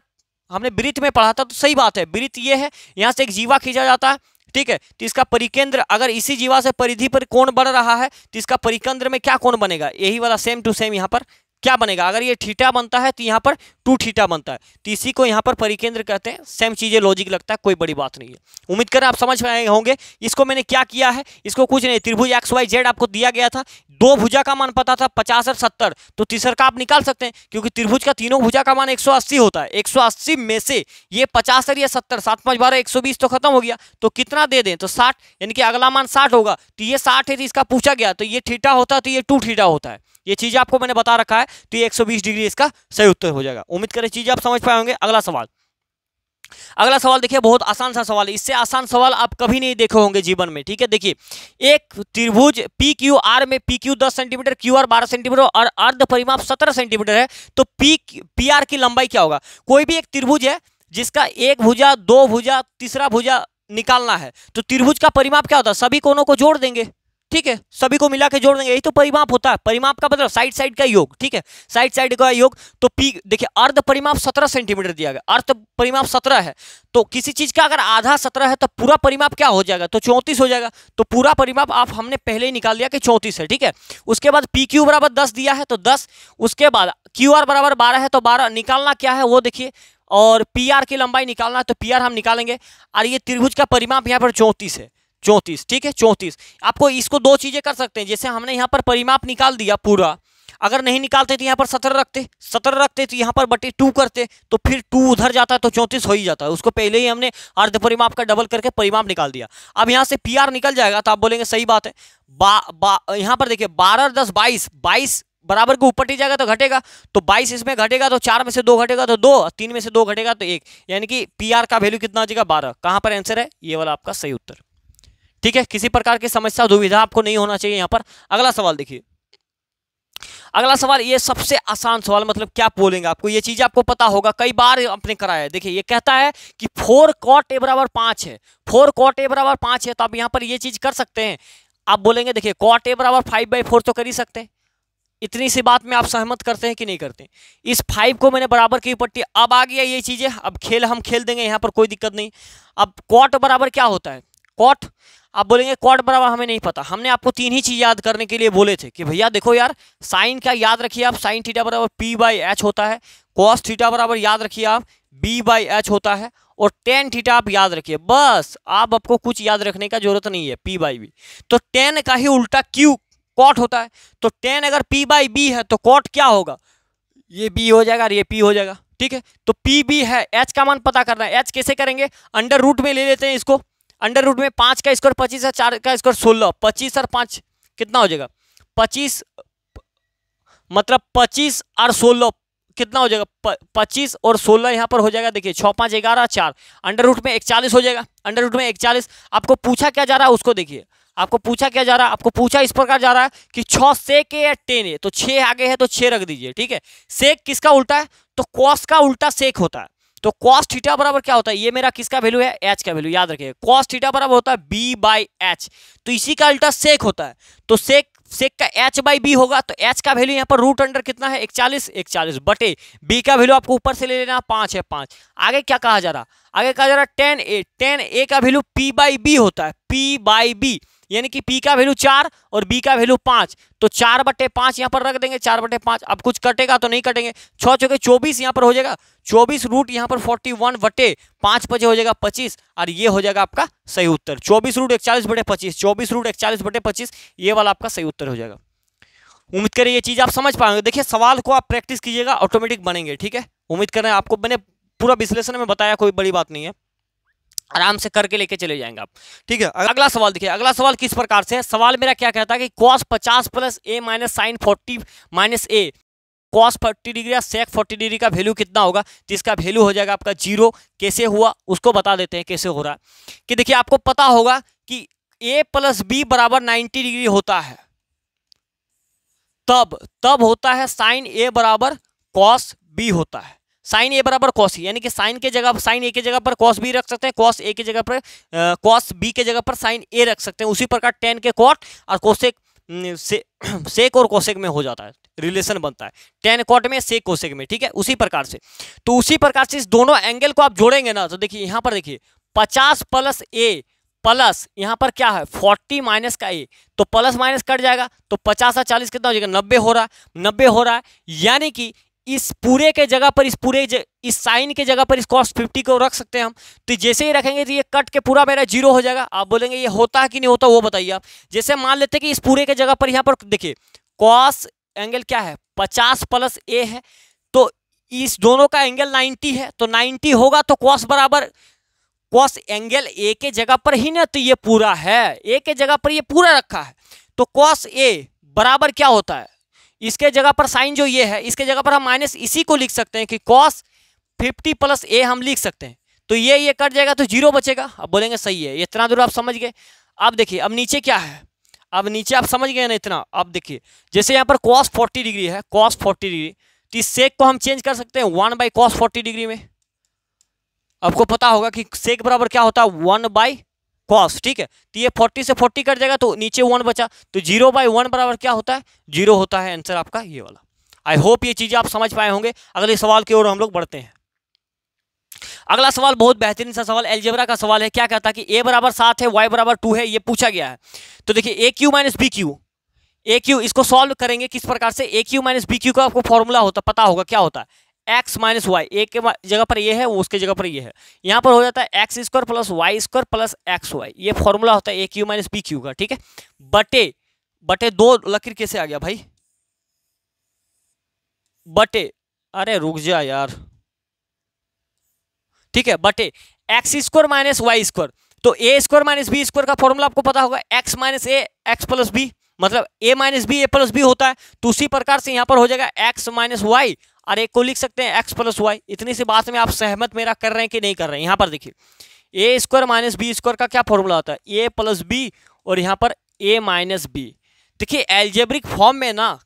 [SPEAKER 1] हमने वृत्त में पढ़ा था तो सही बात है वृत्त ये है यहाँ से एक जीवा खींचा जाता है ठीक है तो इसका परिकेंद्र अगर इसी जीवा से परिधि पर कोण बढ़ रहा है तो इसका परिकेंद्र में क्या कोण बनेगा यही वाला सेम टू सेम यहाँ पर क्या बनेगा अगर ये ठीटा बनता है तो यहाँ पर टू ठीटा बनता है तो इसी को यहाँ पर परिकेंद्र कहते हैं सेम चीज़ें लॉजिक लगता है कोई बड़ी बात नहीं है उम्मीद करें आप समझ पाए होंगे इसको मैंने क्या किया है इसको कुछ नहीं त्रिभुज एक्स वाई जेड आपको दिया गया था दो भुजा का मान पता था पचास और सत्तर तो तीसर का आप निकाल सकते हैं क्योंकि त्रिभुज का तीनों भुजा का मान एक होता है एक में से ये पचास और ये सत्तर सात पाँच बारह एक तो खत्म हो गया तो कितना दे दें तो साठ यानी कि अगला मान साठ होगा तो ये साठ है तो इसका पूछा गया तो ये ठीटा होता है तो ये टू ठीठा होता है ये चीज़ आपको मैंने बता रखा है तो ये 120 डिग्री इसका सही उत्तर हो जाएगा उम्मीद करें चीज़ आप समझ पाए होंगे अगला सवाल अगला सवाल देखिए बहुत आसान सा सवाल है इससे आसान सवाल आप कभी नहीं देखे होंगे जीवन में ठीक है देखिए एक त्रिभुज पी क्यू आर में पी क्यू दस सेंटीमीटर क्यू आर बारह सेंटीमीटर और अर्ध परिमाप सत्रह सेंटीमीटर है तो पी पी आर की लंबाई क्या होगा कोई भी एक त्रिभुज है जिसका एक भुजा दो भुजा तीसरा भुजा निकालना है तो त्रिभुज का परिमाप क्या होता है सभी कोनों को जोड़ देंगे ठीक है सभी को मिला के जोड़ देंगे यही तो परिमाप होता है परिमाप का मतलब साइड साइड का योग ठीक है साइड साइड का योग तो पी देखिए अर्ध परिमाप सत्रह सेंटीमीटर दिया गया अर्ध परिमाप सत्रह है तो किसी चीज़ का अगर आधा सत्रह है तो पूरा परिमाप क्या हो जाएगा तो चौंतीस हो जाएगा तो पूरा परिमाप आप हमने पहले ही निकाल दिया कि चौंतीस है ठीक है उसके बाद पी क्यू बराबर दस दिया है तो दस उसके बाद क्यू आर बराबर बारह है तो बारह निकालना क्या है वो देखिए और पी आर की लंबाई निकालना है तो पी आर हम निकालेंगे और ये त्रिभुज का परिमाप यहाँ पर चौंतीस है चौंतीस ठीक है चौंतीस आपको इसको दो चीज़ें कर सकते हैं जैसे हमने यहाँ पर परिमाप निकाल दिया पूरा अगर नहीं निकालते तो यहाँ पर सत्रह रखते सत्रह रखते तो यहाँ पर बटे टू करते तो फिर टू उधर जाता है तो चौंतीस हो ही जाता है उसको पहले ही हमने अर्ध परिमाप का डबल करके परिमाप निकाल दिया अब यहाँ से पी आर निकल जाएगा तो आप बोलेंगे सही बात है बा, बा यहाँ पर देखिए बारह दस बाईस बाईस बराबर को ऊपर ही जाएगा तो घटेगा तो बाईस इसमें घटेगा तो चार में से दो घटेगा तो दो तीन में से दो घटेगा तो एक यानी कि पी आर का वैल्यू कितना आ जाएगा बारह कहाँ पर आंसर है ये वाला आपका सही उत्तर ठीक है किसी प्रकार की समस्या दुविधा आपको नहीं होना चाहिए यहाँ पर अगला सवाल देखिए अगला सवाल ये सबसे आसान सवाल मतलब क्या बोलेंगे आपको ये चीज आपको पता होगा कई बार आपने कराया है देखिए ये कहता है कि फोर कॉट ए बराबर पांच है फोर कॉट ए बराबर पांच है तो आप यहाँ पर ये चीज कर सकते हैं आप बोलेंगे देखिए कॉट ए बराबर फाइव बाई फोर तो कर ही सकते हैं इतनी सी बात में आप सहमत करते हैं कि नहीं करते इस फाइव को मैंने बराबर की पट्टी अब आ गया ये चीज़ें अब खेल हम खेल देंगे यहाँ पर कोई दिक्कत नहीं अब कॉट बराबर क्या होता है कॉट आप बोलेंगे कॉट बराबर हमें नहीं पता हमने आपको तीन ही चीज़ याद करने के लिए बोले थे कि भैया देखो यार साइन का याद रखिए आप साइन थीटा बराबर पी बाई एच होता है कॉस थीटा बराबर याद रखिए आप बी बाई एच होता है और टेन थीटा आप याद रखिए बस आप आपको कुछ याद रखने का जरूरत नहीं है पी बाई बी तो टेन का ही उल्टा क्यू कॉट होता है तो टेन अगर पी बाई बी है तो कॉट क्या होगा ये बी हो जाएगा और ये पी हो जाएगा ठीक है तो पी बी है एच का मान पता करना है एच कैसे करेंगे अंडर रूट में ले लेते हैं इसको अंडर रूट में पाँच का स्क्वायर पच्चीस और चार का स्क्वायर सोलह पच्चीस और पाँच कितना हो जाएगा पच्चीस मतलब पच्चीस और सोलह कितना हो जाएगा पच्चीस और सोलह यहाँ पर हो जाएगा देखिए छः पाँच ग्यारह चार अंडर रूट में इकचालीस हो जाएगा अंडर रूट में इकचालीस आपको पूछा क्या जा रहा है उसको देखिए आपको पूछा क्या जा रहा है आपको पूछा इस प्रकार जा रहा है कि छः सेक ए या टेन ए तो छः आगे है तो छः रख दीजिए ठीक है सेक किसका उल्टा है तो कॉस का उल्टा सेक होता है तो कॉस थीटा बराबर क्या होता है ये मेरा किसका वैल्यू है एच का वैल्यू याद रखिए कॉस थीटा बराबर होता है बी बाई एच तो इसी का अल्टा सेक होता है तो सेक सेक का एच बाई बी होगा तो एच का वैल्यू यहाँ पर रूट अंडर कितना है इकचालीस इकचालीस बटे बी का वैल्यू आपको ऊपर से ले लेना पाँच है पाँच आगे क्या कहा जा रहा आगे कहा जा रहा टेन ए टेन ए का वैल्यू पी बाई बी होता है पी बाई बी यानी कि पी का वैल्यू चार और बी का वैल्यू पांच तो चार बटे पांच यहां पर रख देंगे चार बटे पांच अब कुछ कटेगा तो नहीं कटेंगे छो चौके चौबीस यहां पर हो जाएगा चौबीस रूट यहां पर फोर्टी वन बटे पांच बजे हो जाएगा पच्चीस और ये हो जाएगा आपका सही उत्तर चौबीस रूट इकचालीस बटे पच्चीस चौबीस रूट इकचालीस बटे पच्चीस ये वाला आपका सही उत्तर हो जाएगा उम्मीद करें ये चीज़ आप समझ पाएंगे देखिए सवाल को आप प्रैक्टिस कीजिएगा ऑटोमेटिक बनेंगे ठीक है उम्मीद करें आपको मैंने पूरा विश्लेषण में बताया कोई बड़ी बात नहीं है आराम से करके लेके चले जाएंगे आप ठीक है अगला सवाल देखिए अगला सवाल किस प्रकार से है सवाल मेरा क्या कहता है कि कॉस पचास plus A minus sine forty minus A cos forty degree या सेक फोर्टी डिग्री का वैल्यू कितना होगा तो इसका वैल्यू हो जाएगा आपका जीरो कैसे हुआ उसको बता देते हैं कैसे हो रहा है कि देखिए आपको पता होगा कि ए प्लस बी बराबर नाइन्टी डिग्री होता है तब तब होता है साइन ए बराबर कॉस बी होता है साइन ए बराबर कॉस e, यानी कि साइन के जगह साइन ए के जगह पर कॉस बी रख सकते हैं कॉस ए के जगह पर कॉस बी के जगह पर साइन ए रख सकते हैं उसी प्रकार टेन के कॉट और कोशेक से सेक [CLEARS THROAT] और कोशेक में हो जाता है रिलेशन बनता है टेन कॉट में सेक कोशेक में ठीक है उसी प्रकार से तो उसी प्रकार से इस दोनों एंगल को आप जोड़ेंगे ना तो देखिए यहाँ पर देखिए पचास प्लस ए प्लस यहाँ पर क्या है फोर्टी माइनस का ए तो प्लस माइनस कट जाएगा तो पचास और चालीस कितना हो जाएगा नब्बे हो रहा है नब्बे हो रहा है यानी कि इस पूरे के जगह पर इस पूरे इस साइन के जगह पर इस कॉस फिफ्टी को रख सकते हैं हम तो जैसे ही रखेंगे तो ये कट के पूरा मेरा जीरो हो जाएगा आप बोलेंगे ये होता है कि नहीं होता वो बताइए आप जैसे मान लेते हैं कि इस पूरे के जगह पर यहाँ पर देखिए कॉस एंगल क्या है पचास प्लस ए है तो इस दोनों का एंगल नाइन्टी है तो नाइन्टी होगा तो कॉस बराबर कॉस एंगल ए के जगह पर ही ना तो ये पूरा है ए के जगह पर ये पूरा रखा है तो कॉस ए बराबर क्या होता है इसके जगह पर साइन जो ये है इसके जगह पर हम माइनस इसी को लिख सकते हैं कि कॉस फिफ्टी प्लस ए हम लिख सकते हैं तो ये ये कट जाएगा तो जीरो बचेगा अब बोलेंगे सही है इतना दूर आप समझ गए अब देखिए अब नीचे क्या है अब नीचे आप समझ गए ना इतना अब देखिए जैसे यहाँ पर कॉस फोर्टी डिग्री है कॉस फोर्टी डिग्री तो इस सेक को हम चेंज कर सकते हैं one by cos forty degree में आपको पता होगा कि सेक बराबर क्या होता है वन बाई कॉस ठीक है तो ये फोर्टी से फोर्टी कट जाएगा तो नीचे वन बचा तो जीरो बाई वन बराबर क्या होता है जीरो होता है आंसर आपका ये वाला आई होप ये चीज़ें आप समझ पाए होंगे अगले सवाल की ओर हम लोग बढ़ते हैं अगला सवाल बहुत बेहतरीन सा सवाल एलजेबरा का सवाल है क्या कहता है कि ए बराबर सात है वाई बराबर टू है ये पूछा गया है तो देखिए A cube minus B cube A cube इसको सॉल्व करेंगे किस प्रकार से A cube minus B cube का आपको फॉर्मूला होता पता होगा क्या होता है एक्स माइनस वाई ए के जगह पर ये है उसके जगह पर ये है यहाँ पर हो जाता है X square plus Y square plus X Y ये फॉर्मूला होता है A cube minus B cube का ठीक है बटे बटे दो लकीर कैसे आ गया भाई बटे अरे रुक जा यार ठीक है बटे X square minus Y square तो A square minus B square का फॉर्मूला आपको पता होगा X minus A X plus B मतलब A minus B A plus B होता है तो उसी प्रकार से यहां पर हो जाएगा एक्स माइनस वाई और एक को लिख सकते हैं एक्स प्लस वाई इतनी सी बात में आप सहमत मेरा कर रहे हैं कि नहीं कर रहे हैं यहाँ पर देखिए A square minus B square का क्या फॉर्मूला होता है ए प्लस बी और यहाँ पर ए माइनस बी देखिए एल्जेब्रिक फॉर्म में ना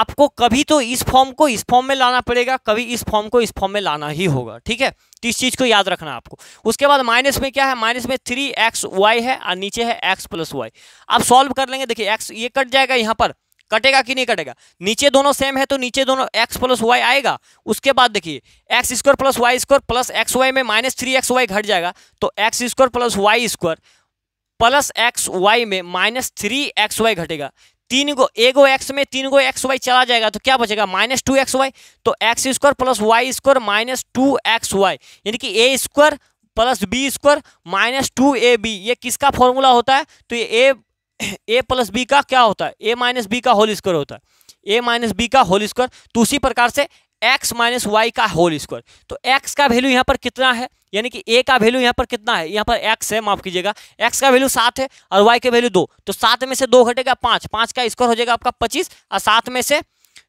[SPEAKER 1] आपको कभी तो इस फॉर्म को इस फॉर्म में लाना पड़ेगा कभी इस फॉर्म को इस फॉर्म में लाना ही होगा ठीक है तो इस चीज़ को याद रखना आपको उसके बाद माइनस में क्या है माइनस में थ्री एक्स वाई है और नीचे है एक्स प्लस वाई आप सॉल्व कर लेंगे देखिए एक्स ये कट जाएगा यहाँ पर कटेगा कि नहीं कटेगा नीचे दोनों सेम है तो नीचे दोनों एक्स प्लस वाई आएगा उसके बाद देखिए X square plus Y square plus X Y में माइनस थ्री एक्स वाई घट जाएगा तो X square plus Y square plus X Y में माइनस थ्री एक्स वाई घटेगा तीन गो एगो एक्स में तीन गो एक्स वाई चला जाएगा तो क्या बचेगा माइनस टू एक्स वाई तो X square plus Y square minus two X Y यानी कि A square plus B square minus two A B ये किसका फॉर्मूला होता है तो ये ए ए प्लस बी का क्या होता है ए माइनस बी का होल स्क्वायर होता है ए माइनस बी का होल स्क्वायर तो उसी प्रकार से एक्स माइनस वाई का होल स्क्वायर तो एक्स का वैल्यू यहाँ पर कितना है यानी कि ए का वैल्यू यहाँ पर कितना है यहाँ पर एक्स है माफ कीजिएगा एक्स का वैल्यू सात है और वाई का वैल्यू दो तो सात में से दो घटेगा पाँच पाँच का स्क्वायर हो जाएगा आपका पच्चीस और सात में से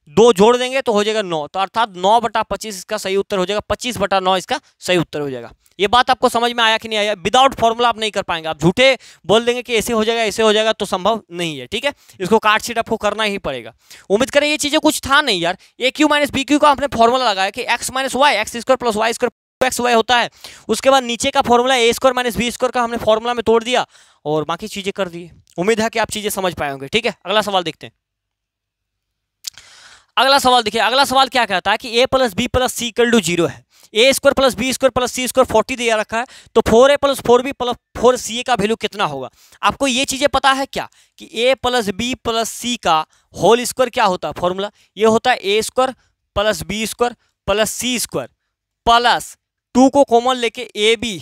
[SPEAKER 1] दो जोड़ देंगे तो हो जाएगा नौ तो अर्थात नौ बटा पच्चीस इसका सही उत्तर हो जाएगा पच्चीस बटा नौ इसका सही उत्तर हो जाएगा ये बात आपको समझ में आया कि नहीं आया विदाउट फॉर्मूला आप नहीं कर पाएंगे आप झूठे बोल देंगे कि ऐसे हो जाएगा ऐसे हो जाएगा तो संभव नहीं है ठीक है इसको कार्ड शीट आपको करना ही पड़ेगा उम्मीद करें ये चीज़ें कुछ था नहीं यार A cube minus B cube का आपने फॉर्मूला लगाया कि X minus Y X square plus Y square X Y होता है उसके बाद नीचे का formula A square minus B square का हमने फॉर्मूला में तोड़ दिया और बाकी चीज़ें कर दी उम्मीद है कि आप चीज़ें समझ पाएंगे ठीक है अगला सवाल देखते हैं अगला सवाल देखिए अगला सवाल क्या कहता है कि A plus B plus C equal to zero है A square plus B square plus C square forty दिया रखा है तो four A plus four B plus four C A का वैल्यू कितना होगा आपको ये चीज़ें पता है क्या कि A plus B plus C का होल स्क्वायर क्या होता है फॉर्मूला ये होता है A square plus B square plus C square plus two को कॉमन लेके A B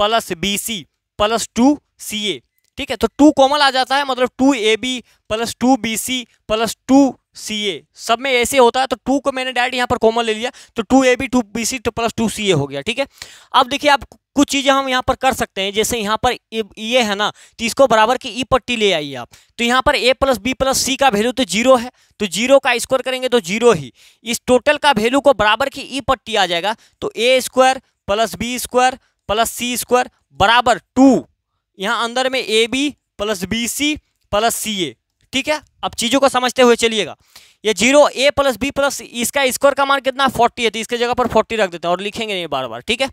[SPEAKER 1] plus B C plus two C A ठीक है तो टू कॉमन आ जाता है मतलब two A B plus two B C plus two C A सब में ऐसे होता है तो टू को मैंने डायरेक्ट यहाँ पर कॉमन ले लिया तो two A B two B C plus two C A हो गया ठीक है अब देखिए आप कुछ चीज़ें हम यहाँ पर कर सकते हैं जैसे यहाँ पर ये है ना तो इसको बराबर की ई e पट्टी ले आइए आप तो यहाँ पर A plus B plus C का वैल्यू तो जीरो है तो जीरो का स्क्वायर करेंगे तो जीरो ही इस टोटल का वैल्यू को बराबर की ई e पट्टी आ जाएगा तो A square plus B square plus C square बराबर टू यहाँ अंदर में A B plus B C plus C A ठीक है अब चीज़ों को समझते हुए चलिएगा ये zero A plus B plus इसका स्क्वायर का मान कितना फोर्टी है तो इसके जगह पर फोर्टी रख देते हैं और लिखेंगे नहीं बार बार ठीक है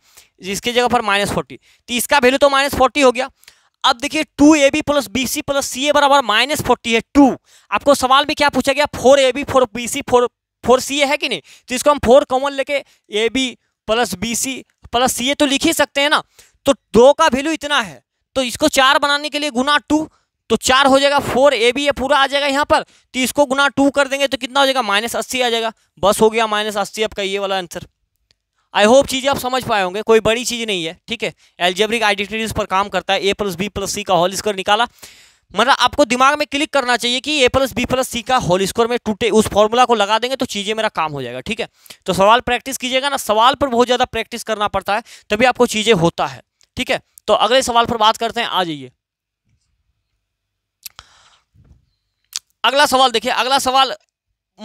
[SPEAKER 1] इसके जगह पर माइनस फोर्टी तो इसका वैल्यू तो माइनस फोर्टी हो गया अब देखिए two A B plus B C plus C A बराबर माइनस फोर्टी है टू आपको सवाल भी क्या पूछा गया four A B four B C four four C A है कि नहीं तो इसको हम फोर कॉमन लेके A B plus B C plus C A तो लिख ही सकते हैं ना तो दो का वैल्यू इतना है तो इसको चार बनाने के लिए गुना टू तो चार हो जाएगा फोर ए बी ये पूरा आ जाएगा यहाँ पर तो इसको गुना टू कर देंगे तो कितना हो जाएगा माइनस अस्सी आ जाएगा बस हो गया माइनस अस्सी आपका ये वाला आंसर आई होप चीज़ें आप समझ पाए होंगे कोई बड़ी चीज़ नहीं है ठीक है एल्जेब्रिक आइडेंटिटीज पर काम करता है A plus B plus C का होल स्क्वायर निकाला मतलब आपको दिमाग में क्लिक करना चाहिए कि A plus B plus C का होल स्क्वायर में टूटे उस फॉर्मूला को लगा देंगे तो चीज़ें मेरा काम हो जाएगा ठीक है तो सवाल प्रैक्टिस कीजिएगा ना सवाल पर बहुत ज़्यादा प्रैक्टिस करना पड़ता है तभी आपको चीज़ें होता है ठीक है तो अगले सवाल पर बात करते हैं आ जाइए अगला सवाल देखिए अगला सवाल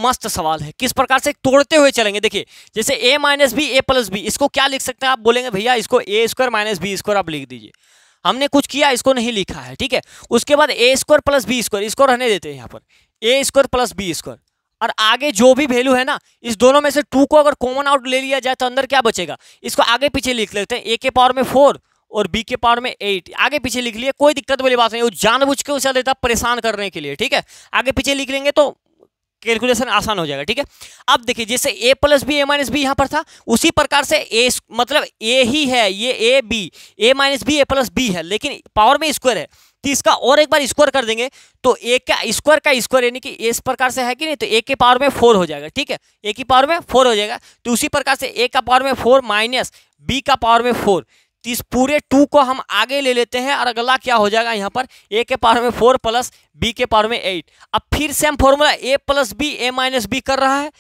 [SPEAKER 1] मस्त सवाल है किस प्रकार से तोड़ते हुए चलेंगे देखिए जैसे A minus B A plus B इसको क्या लिख सकते हैं आप बोलेंगे भैया इसको A square minus B square आप लिख दीजिए हमने कुछ किया इसको नहीं लिखा है ठीक है उसके बाद A square plus B square इसको रहने देते हैं यहाँ पर A square plus B square और आगे जो भी वैल्यू है ना इस दोनों में से टू को अगर कॉमन आउट ले लिया जाए तो अंदर क्या बचेगा इसको आगे पीछे लिख लेते हैं ए के पावर में फोर और बी के पावर में एट आगे पीछे लिख लिए कोई दिक्कत वाली बात नहीं वो जानबूझ के उसे देता परेशान करने के लिए ठीक है आगे पीछे लिख लेंगे तो कैलकुलेशन आसान हो जाएगा ठीक है अब देखिए जैसे A plus B A minus B यहाँ पर था उसी प्रकार से ए मतलब ए ही है ये A B A minus B A plus B है लेकिन पावर में स्क्वायर है तो इसका और एक बार स्क्वायर कर देंगे तो ए का स्क्वायर का स्क्वायर यानी कि इस प्रकार से है कि नहीं तो ए के पावर में फोर हो जाएगा ठीक है ए की पावर में फोर हो जाएगा तो उसी प्रकार से ए का पावर में फोर माइनस बी का पावर में फोर तो इस पूरे टू को हम आगे ले लेते हैं और अगला क्या हो जाएगा यहाँ पर ए के पावर में फोर प्लस बी के पावर में एट अब फिर same formula A plus B A minus B कर रहा है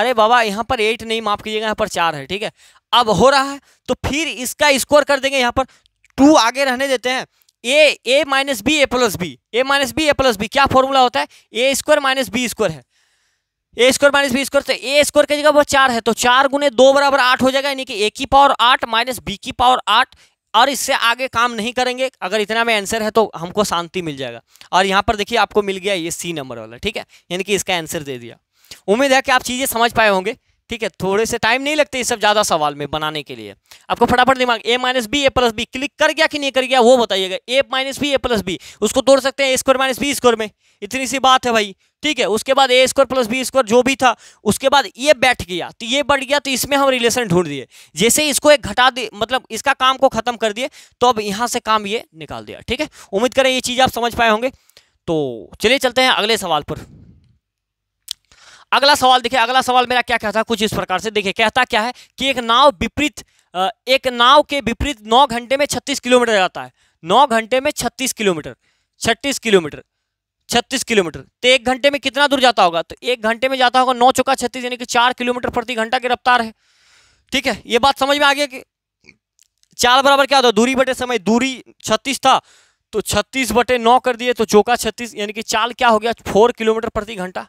[SPEAKER 1] अरे बाबा यहाँ पर एट नहीं माफ कीजिएगा यहाँ पर चार है ठीक है अब हो रहा है तो फिर इसका स्कोर कर देंगे यहाँ पर टू आगे रहने देते हैं A A minus B A plus B A minus B A plus B क्या फॉर्मूला होता है A square minus B square है A square minus B square तो ए स्क्वायर की जगह वो चार है तो चार गुने दो बराबर आठ हो जाएगा यानी कि ए की पावर आठ माइनस बी की पावर आठ और इससे आगे काम नहीं करेंगे अगर इतना में आंसर है तो हमको शांति मिल जाएगा और यहाँ पर देखिए आपको मिल गया ये सी नंबर वाला ठीक है यानी कि इसका आंसर दे दिया उम्मीद है कि आप चीज़ें समझ पाए होंगे ठीक है थोड़े से टाइम नहीं लगते ये सब ज़्यादा सवाल में बनाने के लिए आपको फटाफट दिमाग A minus B A plus B click कर गया कि नहीं कर गया वो बताइएगा A minus B A plus B उसको तोड़ सकते हैं A square minus B square में इतनी सी बात है भाई ठीक है उसके बाद A square plus B square जो भी था उसके बाद ये बैठ गया तो ये बढ़ गया तो इसमें हम रिलेशन ढूंढ दिए जैसे इसको एक घटा दिए मतलब इसका काम को ख़त्म कर दिए तो अब यहां से काम ये निकाल दिया ठीक है उम्मीद करें ये चीज़ आप समझ पाए होंगे तो चलिए चलते हैं अगले सवाल पर अगला सवाल देखिए अगला सवाल मेरा क्या कहता है कुछ इस प्रकार से देखिए कहता क्या है कि एक नाव विपरीत एक नाव के विपरीत नौ घंटे में छत्तीस किलोमीटर जाता है नौ घंटे में छत्तीस किलोमीटर छत्तीस किलोमीटर छत्तीस किलोमीटर तो एक घंटे में कितना दूर जाता होगा तो एक घंटे में जाता होगा नौ चौका छत्तीस यानी कि चार किलोमीटर प्रति घंटा की रफ्तार है ठीक है ये बात समझ में आ गया कि चार बराबर क्या होता है दूरी बटे समय दूरी छत्तीस था तो छत्तीस बटे नौ कर दिए तो चौका छत्तीस यानी कि चाल क्या हो गया फोर किलोमीटर प्रति घंटा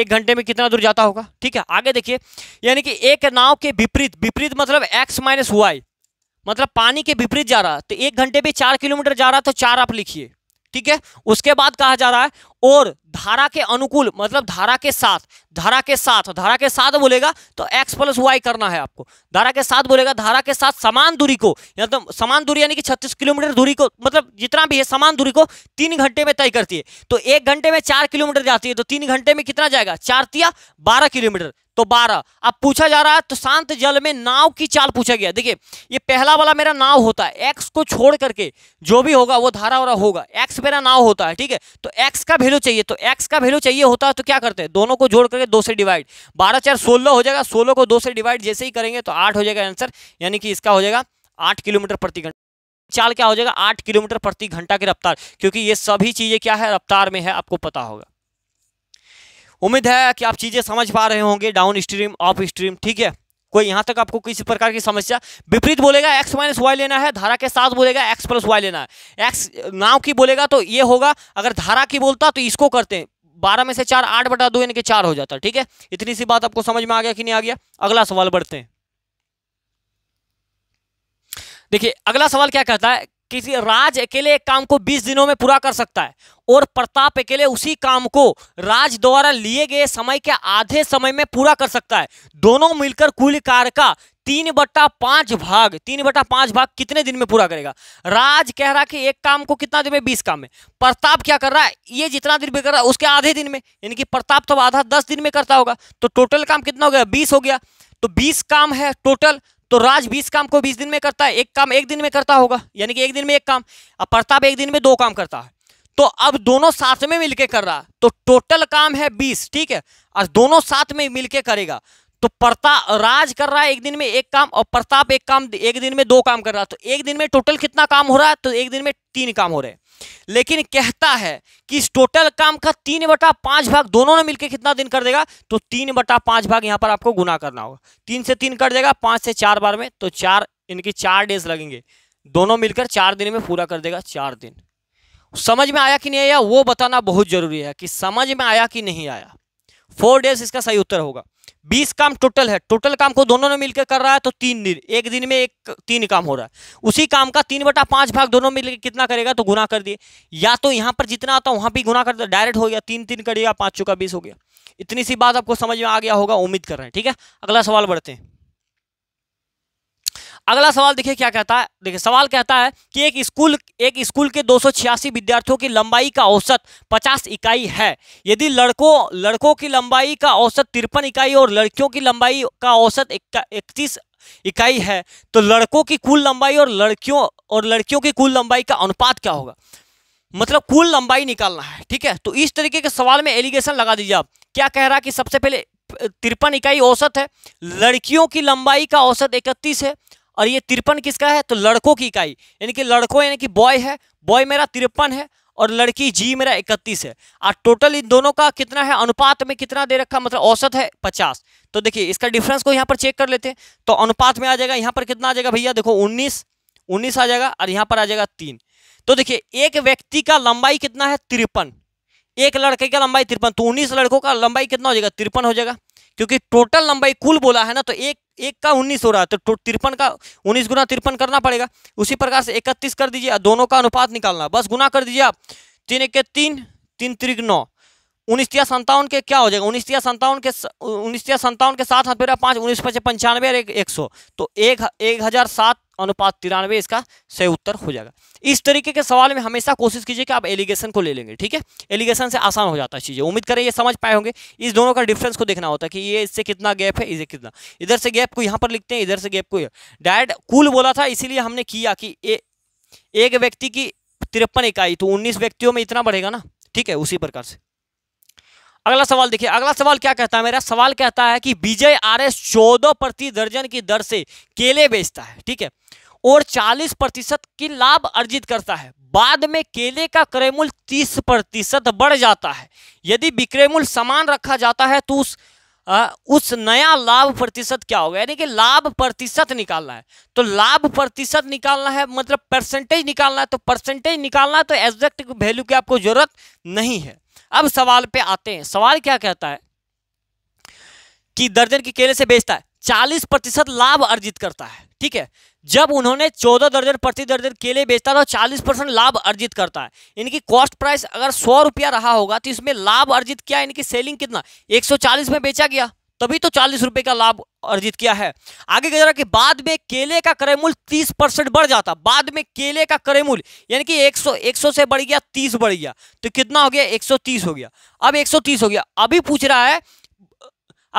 [SPEAKER 1] एक घंटे में कितना दूर जाता होगा ठीक है आगे देखिए यानी कि एक नाव के विपरीत विपरीत मतलब एक्स माइनस वाई मतलब पानी के विपरीत जा रहा तो एक घंटे में चार किलोमीटर जा रहा तो चार आप लिखिए ठीक है उसके बाद कहा जा रहा है और धारा के अनुकूल मतलब धारा के साथ धारा के साथ धारा के साथ बोलेगा तो x प्लस वाई करना है आपको धारा के साथ बोलेगा धारा के साथ समान दूरी को मतलब तो समान दूरी यानी कि 36 किलोमीटर दूरी को मतलब जितना भी है समान दूरी को तीन घंटे में तय करती है तो एक घंटे में चार किलोमीटर जाती है तो तीन घंटे में कितना जाएगा चार तिया बारह किलोमीटर तो बारह अब पूछा जा रहा है तो शांत जल में नाव की चाल पूछा गया देखिए ये पहला वाला मेरा नाव होता है एक्स को छोड़ करके जो भी होगा वो धारा वाला होगा एक्स मेरा नाव होता है ठीक है तो एक्स का वैल्यू चाहिए तो एक्स का वैल्यू चाहिए होता है तो क्या करते हैं दोनों को जोड़ करके दो से डिवाइड बारह चार सोलह हो जाएगा सोलह को दो से डिवाइड जैसे ही करेंगे तो आठ हो जाएगा आंसर यानी कि इसका हो जाएगा आठ किलोमीटर प्रति घंटा चाल क्या हो जाएगा आठ किलोमीटर प्रति घंटा की रफ्तार क्योंकि ये सभी चीज़ें क्या है रफ्तार में है आपको पता होगा उम्मीद है कि आप चीज़ें समझ पा रहे होंगे डाउन स्ट्रीम अप स्ट्रीम ठीक है कोई यहां तक आपको किसी प्रकार की समस्या विपरीत बोलेगा एक्स माइनस वाई लेना है धारा के साथ बोलेगा एक्स प्लस वाई लेना है एक्स नाव की बोलेगा तो ये होगा अगर धारा की बोलता तो इसको करते हैं बारह में से चार आठ बटा दो यानी कि चार हो जाता ठीक है इतनी सी बात आपको समझ में आ गया कि नहीं आ गया अगला सवाल बढ़ते हैं देखिए अगला सवाल क्या कहता है किसी राज अकेले एक काम को बीस दिनों में पूरा कर सकता है और प्रताप अकेले उसी काम को राज द्वारा लिए गए समय के आधे समय में पूरा कर सकता है दोनों मिलकर कुल कार्य का तीन बट्टा पांच भाग तीन बट्टा पांच भाग कितने दिन में पूरा करेगा राज कह रहा कि एक काम को कितना दिन में बीस काम में प्रताप क्या कर रहा है ये जितना दिन भी कर रहा है उसके आधे दिन में यानी कि प्रताप तो आधा दस दिन में करता होगा तो टोटल काम कितना हो गया बीस हो गया तो बीस काम है टोटल तो राज बीस काम को बीस दिन में करता है एक काम एक दिन में करता होगा यानी कि एक दिन में एक काम अब प्रताप एक दिन में दो काम करता है तो अब दोनों साथ में मिलके कर रहा है तो टोटल काम है बीस ठीक है और दोनों साथ में मिलके करेगा तो प्रताप राज कर रहा है एक दिन में एक काम और प्रताप एक काम एक दिन में दो काम कर रहा है तो एक दिन में टोटल कितना काम हो रहा है तो एक दिन में तीन काम हो रहे हैं लेकिन कहता है कि इस टोटल काम का तीन बटा पांच भाग दोनों ने मिलकर कितना दिन कर देगा तो तीन बटा पांच भाग यहां पर आपको गुना करना होगा तीन से तीन कर देगा पांच से चार बार में तो चार इनकी चार डेज लगेंगे दोनों मिलकर चार दिन में पूरा कर देगा चार दिन समझ में आया कि नहीं आया वो बताना बहुत जरूरी है कि समझ में आया कि नहीं आया फोर डेज इसका सही उत्तर होगा बीस काम टोटल है टोटल काम को दोनों ने मिलकर कर रहा है तो तीन दिन एक दिन में एक तीन काम हो रहा है उसी काम का तीन बटा पाँच भाग दोनों मिलकर कितना करेगा तो गुना कर दिए या तो यहाँ पर जितना आता वहाँ भी गुना कर दिया डायरेक्ट हो गया तीन तीन करिएगा पाँच चौका बीस हो गया इतनी सी बात आपको समझ में आ गया होगा उम्मीद कर रहे हैं ठीक है अगला सवाल बढ़ते हैं अगला सवाल देखिए क्या कहता है देखिए सवाल कहता है कि एक स्कूल एक स्कूल के दो विद्यार्थियों की लंबाई का औसत 50 इकाई है यदि लड़कों लड़कों की लंबाई का औसत तिरपन इकाई और लड़कियों की लंबाई का औसत इकतीस इकाई है तो लड़कों की कुल लंबाई और लड़कियों और लड़कियों की कुल लंबाई का अनुपात क्या होगा मतलब कुल लंबाई निकालना है ठीक है तो इस तरीके के सवाल में एलिगेशन लगा दीजिए आप क्या कह रहा है कि सबसे पहले तिरपन इकाई औसत है लड़कियों की लंबाई का औसत इकतीस है और ये तिरपन किसका है तो लड़कों की इकाई यानी कि लड़कों यानी कि बॉय है बॉय मेरा तिरपन है और लड़की जी मेरा इकतीस है और टोटल इन दोनों का कितना है अनुपात में कितना दे रखा मतलब औसत है पचास तो देखिए इसका डिफरेंस को यहाँ पर चेक कर लेते हैं तो अनुपात में आ जाएगा यहाँ पर कितना आ जाएगा भैया देखो उन्नीस उन्नीस आ जाएगा और यहाँ पर आ जाएगा तीन तो देखिए एक व्यक्ति का लंबाई कितना है तिरपन एक लड़के का लंबाई तिरपन तो उन्नीस लड़कों का लंबाई कितना हो जाएगा तिरपन हो जाएगा क्योंकि टोटल लंबाई कुल बोला है ना तो एक एक का उन्नीस हो रहा है तो तिरपन का उन्नीस गुना तिरपन करना पड़ेगा उसी प्रकार से इकतीस कर दीजिए दोनों का अनुपात निकालना बस गुना कर दीजिए आप तीन एक तीन तीन त्रिक नौ उन्नीसिया संतावन के क्या हो जाएगा या संतावन के या संतावन के साथ हाथ पाँच उन्नीस पचे पंचानवे और एक, एक सौ तो एक एक हज़ार सात अनुपात तिरानवे इसका सही उत्तर हो जाएगा इस तरीके के सवाल में हमेशा कोशिश कीजिए कि आप एलिगेशन को ले लेंगे ठीक है एलिगेशन से आसान हो जाता है चीज़ें उम्मीद करें ये समझ पाए होंगे इस दोनों का डिफरेंस को देखना होता है कि ये इससे कितना गैप है इसे कितना इधर से गैप को यहाँ पर लिखते हैं इधर से गैप को डायरेक्ट कुल बोला था इसीलिए हमने किया कि एक व्यक्ति की तिरपन इकाई तो उन्नीस व्यक्तियों में इतना बढ़ेगा ना ठीक है उसी प्रकार से अगला सवाल देखिए अगला सवाल क्या कहता है मेरा सवाल कहता है कि विजय आर एस चौदह प्रति दर्जन की दर से केले बेचता है ठीक है और 40 प्रतिशत की लाभ अर्जित करता है बाद में केले का क्रय मूल्य तीस प्रतिशत बढ़ जाता है यदि विक्रय मूल्य समान रखा जाता है तो उस आ, उस नया लाभ प्रतिशत क्या होगा यानी कि लाभ प्रतिशत निकालना है तो लाभ प्रतिशत निकालना है मतलब परसेंटेज निकालना है तो परसेंटेज निकालना है तो एग्जैक्ट वैल्यू की आपको जरूरत नहीं है अब सवाल पे आते हैं सवाल क्या कहता है कि दर्जन के केले से बेचता है चालीस प्रतिशत लाभ अर्जित करता है ठीक है जब उन्होंने चौदह दर्जन प्रति दर्जन केले बेचता था चालीस परसेंट लाभ अर्जित करता है इनकी कॉस्ट प्राइस अगर सौ रुपया रहा होगा तो इसमें लाभ अर्जित किया इनकी सेलिंग कितना एक सौ चालीस में बेचा गया तभी तो चालीस रुपए का लाभ अर्जित किया है आगे गजरा के बाद में केले का क्रय मूल्य तीस परसेंट बढ़ जाता बाद में केले का क्रय मूल्य यानी कि 100 100 से बढ़ गया 30 बढ़ गया तो कितना हो गया 130 हो गया अब 130 हो गया अभी पूछ रहा है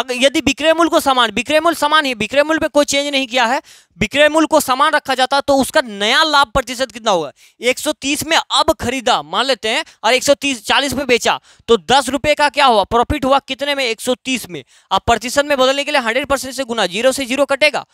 [SPEAKER 1] अगर यदि विक्रय मूल्य को समान विक्रय मूल्य समान ही विक्रय मूल्य पे कोई चेंज नहीं किया है विक्रय मूल्य को समान रखा जाता तो उसका नया लाभ प्रतिशत कितना होगा 130 में अब खरीदा मान लेते हैं और 130 40 में बेचा तो दस रुपए का क्या हुआ प्रॉफिट हुआ कितने में 130 में अब प्रतिशत में बदलने के लिए 100 परसेंट से गुना जीरो से जीरो कटेगा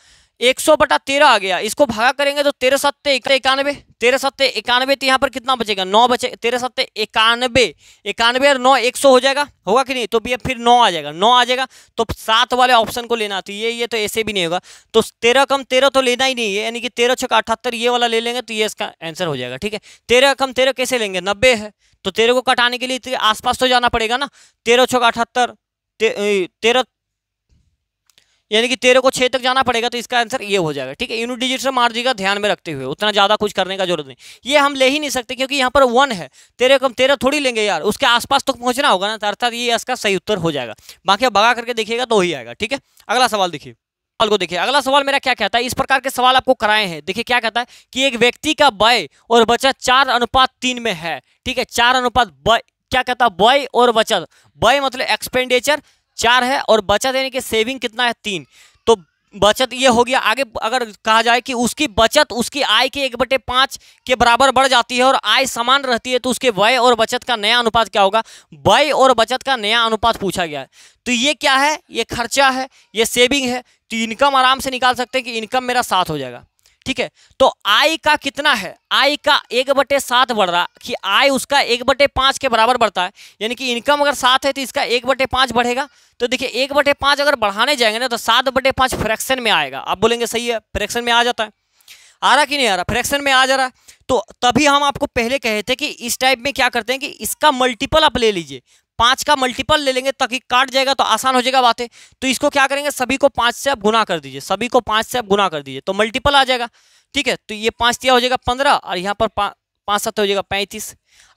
[SPEAKER 1] एक सौ बटा तेरह आ गया इसको भागा करेंगे तो तेरह सत्य इक्यानवे तेरह सत्य इक्यानवे तो यहाँ पर कितना बचेगा नौ बचे तेरह सत्य इक्यानवे इक्यानवे और नौ एक सौ हो जाएगा होगा कि नहीं तो भैया फिर नौ आ जाएगा नौ आ जाएगा तो सात वाले ऑप्शन को लेना तो ये ये तो ऐसे भी नहीं होगा तो तेरह कम तेरह तो लेना ही नहीं है यानी कि तेरह छः अठहत्तर ये वाला ले लेंगे तो ये इसका आंसर हो जाएगा ठीक है तेरह कम तेरह कैसे लेंगे नब्बे है तो तेरह को कटाने के लिए तो आसपास तो जाना पड़ेगा ना तेरह छः अठहत्तर तेरह यानी कि तेरह को छः तक जाना पड़ेगा तो इसका आंसर ये हो जाएगा ठीक है यूनिट डिजिट से मार दीजिएगा ध्यान में रखते हुए उतना ज़्यादा कुछ करने का जरूरत नहीं ये हम ले ही नहीं सकते क्योंकि यहाँ पर वन है तेरह को हम तेरह थोड़ी लेंगे यार उसके आसपास तो पहुँचना होगा ना तो अर्थात ये इसका सही उत्तर हो जाएगा बाकी आप भगा करके देखिएगा तो ही आएगा ठीक है अगला सवाल देखिए को देखिए अगला सवाल मेरा क्या कहता है इस प्रकार के सवाल आपको कराए हैं देखिए क्या कहता है कि एक व्यक्ति का वय और बचत चार अनुपात तीन में है ठीक है चार अनुपात क्या कहता है बय और बचत वय मतलब एक्सपेंडिचर चार है और बचत यानी कि सेविंग कितना है तीन तो बचत ये हो गया आगे अगर कहा जाए कि उसकी बचत उसकी आय के एक बटे पाँच के बराबर बढ़ जाती है और आय समान रहती है तो उसके व्यय और बचत का नया अनुपात क्या होगा व्यय और बचत का नया अनुपात पूछा गया है तो ये क्या है ये खर्चा है ये सेविंग है तो इनकम आराम से निकाल सकते हैं कि इनकम मेरा साथ हो जाएगा ठीक है तो आई का कितना है आई का एक बटे सात बढ़ रहा कि आय उसका एक बटे पाँच के बराबर बढ़ता है यानी कि इनकम अगर सात है तो इसका एक बटे पाँच बढ़ेगा तो देखिए एक बटे पाँच अगर बढ़ाने जाएंगे ना तो सात बटे पाँच फ्रैक्शन में आएगा आप बोलेंगे सही है फ्रैक्शन में आ जाता है आ रहा कि नहीं आ रहा फ्रैक्शन में आ जा रहा है तो तभी हम आपको पहले कहे थे कि इस टाइप में क्या करते हैं कि इसका मल्टीपल आप ले लीजिए पांच का मल्टीपल ले लेंगे ताकि काट जाएगा तो आसान हो जाएगा बातें तो इसको क्या करेंगे सभी को पांच से आप गुना कर दीजिए सभी को पांच से आप गुना कर दीजिए तो मल्टीपल आ जाएगा ठीक है तो ये पांच दिया हो जाएगा पंद्रह और यहाँ पर पाँच सात हो जाएगा पैंतीस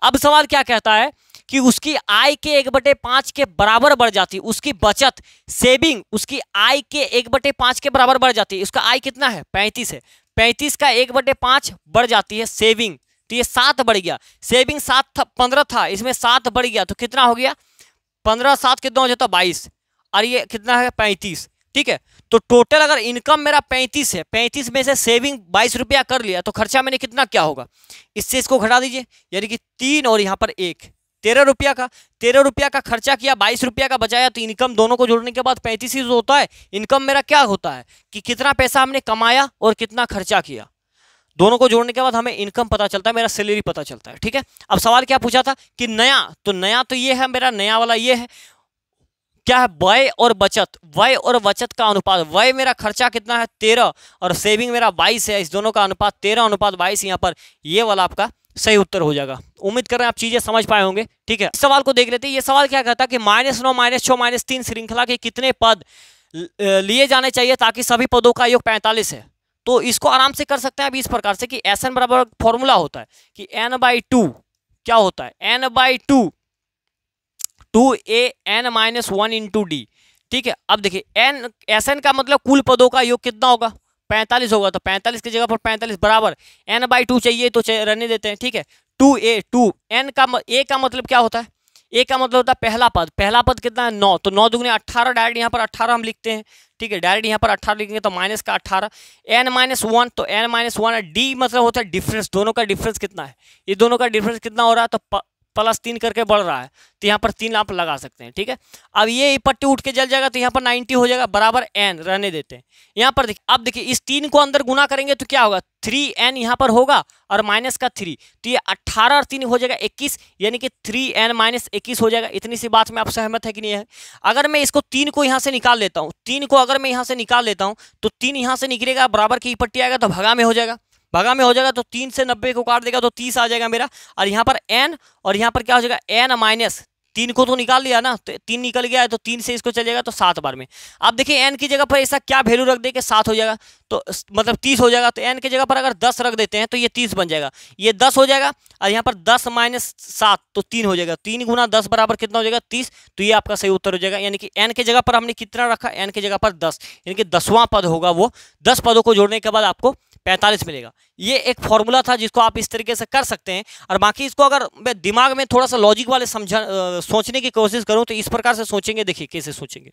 [SPEAKER 1] अब सवाल क्या कहता है कि उसकी आय के एक बटे पांच के बराबर बढ़ जाती है उसकी बचत सेविंग उसकी आय के एक बटे पांच के बराबर बढ़ जाती है उसका आय कितना है पैंतीस है पैंतीस का एक बटे पांच बढ़ जाती है सेविंग तो ये सात बढ़ गया सेविंग सात था पंद्रह था इसमें सात बढ़ गया तो कितना हो गया पंद्रह सात कितना हो जाता तो बाईस और ये कितना है पैंतीस ठीक है तो टोटल अगर इनकम मेरा पैंतीस है पैंतीस में से सेविंग बाईस रुपया कर लिया तो खर्चा मैंने कितना क्या होगा इससे इसको घटा दीजिए यानी कि तीन और यहाँ पर एक तेरह रुपया का तेरह रुपया का खर्चा किया बाईस रुपया का बचाया तो इनकम दोनों को जोड़ने के बाद पैंतीस ही होता है इनकम मेरा क्या होता है कि कितना पैसा हमने कमाया और कितना खर्चा किया दोनों को जोड़ने के बाद हमें इनकम पता चलता है मेरा सैलरी पता चलता है ठीक है अब सवाल क्या पूछा था कि नया तो नया तो ये है मेरा नया वाला ये है क्या है व्यय और बचत व्यय और बचत का अनुपात व्यय मेरा खर्चा कितना है तेरह और सेविंग मेरा बाईस है इस दोनों का अनुपात तेरह अनुपात बाईस यहाँ पर ये वाला आपका सही उत्तर हो जाएगा उम्मीद कर रहे हैं आप चीजें समझ पाए होंगे ठीक है सवाल को देख लेते हैं ये सवाल क्या कहता है कि माइनस नौ माइनस छः माइनस तीन श्रृंखला के कितने पद लिए जाने चाहिए ताकि सभी पदों का योग पैंतालीस है तो इसको आराम से कर सकते हैं अभी इस प्रकार से कि एस एन बराबर फॉर्मूला होता है कि एन बाई टू क्या होता है N by two two A N minus one into D ठीक है अब देखिए एन एस एन का मतलब कुल पदों का योग कितना होगा पैंतालीस होगा तो पैंतालीस की जगह पर पैंतालीस बराबर एन बाई टू चाहिए तो रहने देते हैं ठीक है टू ए टू एन का ए का मतलब क्या होता है ए का मतलब होता है पहला पद पहला पद कितना है नौ तो नौ दुगने अट्ठारह डायरेक्ट यहाँ पर अट्ठारह हम लिखते हैं ठीक है डायरेक्ट यहाँ पर अट्ठारह लिखेंगे तो माइनस का अट्ठारह एन माइनस वन तो एन माइनस वन डी मतलब होता है डिफरेंस दोनों का डिफरेंस कितना है ये दोनों का डिफरेंस कितना हो रहा है तो प्लस तीन करके बढ़ रहा है तो यहाँ पर तीन आप लगा सकते हैं ठीक है अब ये पट्टी उठ के जल जाएगा तो यहाँ पर नाइन्टी हो जाएगा बराबर एन रहने देते हैं यहाँ पर देखिए अब देखिए इस तीन को अंदर गुना करेंगे तो क्या होगा थ्री एन यहाँ पर होगा और माइनस का थ्री तो ये अट्ठारह और तीन हो जाएगा इक्कीस यानी कि थ्री एन माइनस इक्कीस हो जाएगा इतनी सी बात में आप सहमत है कि नहीं है अगर मैं इसको तीन को यहाँ से निकाल लेता हूँ तीन को अगर मैं यहाँ से निकाल लेता हूँ तो तीन यहाँ से निकलेगा बराबर की पट्टी आएगा तो भगा में हो जाएगा भगा में हो जाएगा तो तीन से नब्बे को काट देगा तो तीस आ जाएगा मेरा और यहाँ पर एन और यहाँ पर क्या हो जाएगा एन माइनस तीन को तो निकाल लिया ना तो तीन निकल गया है तो तीन से इसको चल जाएगा तो सात बार में आप देखिए एन की जगह पर ऐसा क्या वैल्यू रख दे के सात हो जाएगा तो मतलब तीस हो जाएगा तो एन की जगह पर अगर दस रख देते हैं तो ये तीस बन जाएगा ये दस हो जाएगा और यहाँ पर दस माइनस सात तो तीन हो जाएगा तीन गुना दस बराबर कितना हो जाएगा तीस तो ये आपका सही उत्तर हो जाएगा यानी कि एन के जगह पर हमने कितना रखा एन के जगह पर दस यानी कि दसवां पद होगा वो दस पदों को जोड़ने के बाद आपको पैंतालीस मिलेगा ये एक फॉर्मूला था जिसको आप इस तरीके से कर सकते हैं और बाकी इसको अगर मैं दिमाग में थोड़ा सा लॉजिक वाले समझा सोचने की कोशिश करूँ तो इस प्रकार से सोचेंगे देखिए कैसे सोचेंगे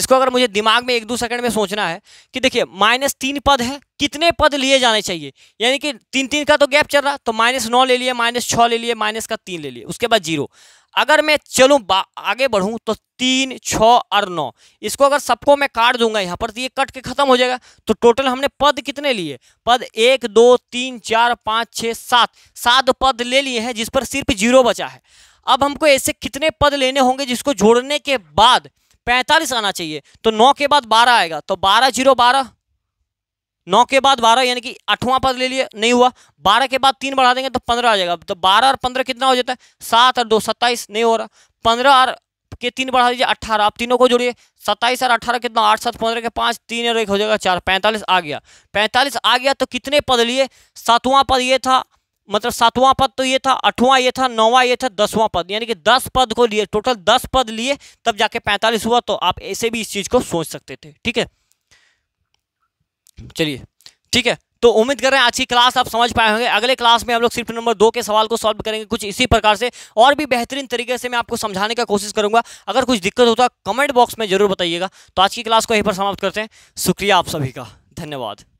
[SPEAKER 1] इसको अगर मुझे दिमाग में एक दो सेकंड में सोचना है कि देखिए माइनस तीन पद है कितने पद लिए जाने चाहिए यानी कि तीन तीन का तो गैप चल रहा तो माइनस नौ ले लिए माइनस छः ले लिए माइनस का तीन ले लिए उसके बाद जीरो अगर मैं चलूँ आगे बढ़ूँ तो तीन छः और नौ इसको अगर सबको मैं काट दूंगा यहाँ पर तो ये कट के ख़त्म हो जाएगा तो टोटल हमने पद कितने लिए पद एक दो तीन चार पाँच छः सात सात पद ले लिए हैं जिस पर सिर्फ जीरो बचा है अब हमको ऐसे कितने पद लेने होंगे जिसको जोड़ने के बाद पैंतालीस आना चाहिए तो नौ के बाद बारह आएगा तो बारह जीरो बारह नौ के बाद बारह यानी कि आठवां पद ले लिए नहीं हुआ बारह के बाद तीन बढ़ा देंगे तो पंद्रह आ जाएगा तो बारह और पंद्रह कितना हो जाता है सात और दो सत्ताईस नहीं हो रहा पंद्रह और के तीन बढ़ा दीजिए अट्ठारह आप तीनों को जोड़िए सत्ताईस और अट्ठारह कितना आठ सात पंद्रह के पाँच तीन और एक हो जाएगा चार पैंतालीस आ गया पैंतालीस आ गया तो कितने पद लिए सातवां पद ये था मतलब सातवां पद तो ये था आठवां ये था नौवां ये था दसवां पद यानी कि दस पद को लिए टोटल दस पद लिए तब जाके पैंतालीस हुआ तो आप ऐसे भी इस चीज़ को सोच सकते थे ठीक है चलिए ठीक है तो उम्मीद कर रहे हैं आज की क्लास आप समझ पाए होंगे अगले क्लास में हम लोग सिर्फ नंबर दो के सवाल को सॉल्व करेंगे कुछ इसी प्रकार से और भी बेहतरीन तरीके से मैं आपको समझाने का कोशिश करूंगा अगर कुछ दिक्कत होता कमेंट बॉक्स में जरूर बताइएगा तो आज की क्लास को यहीं पर समाप्त करते हैं शुक्रिया आप सभी का धन्यवाद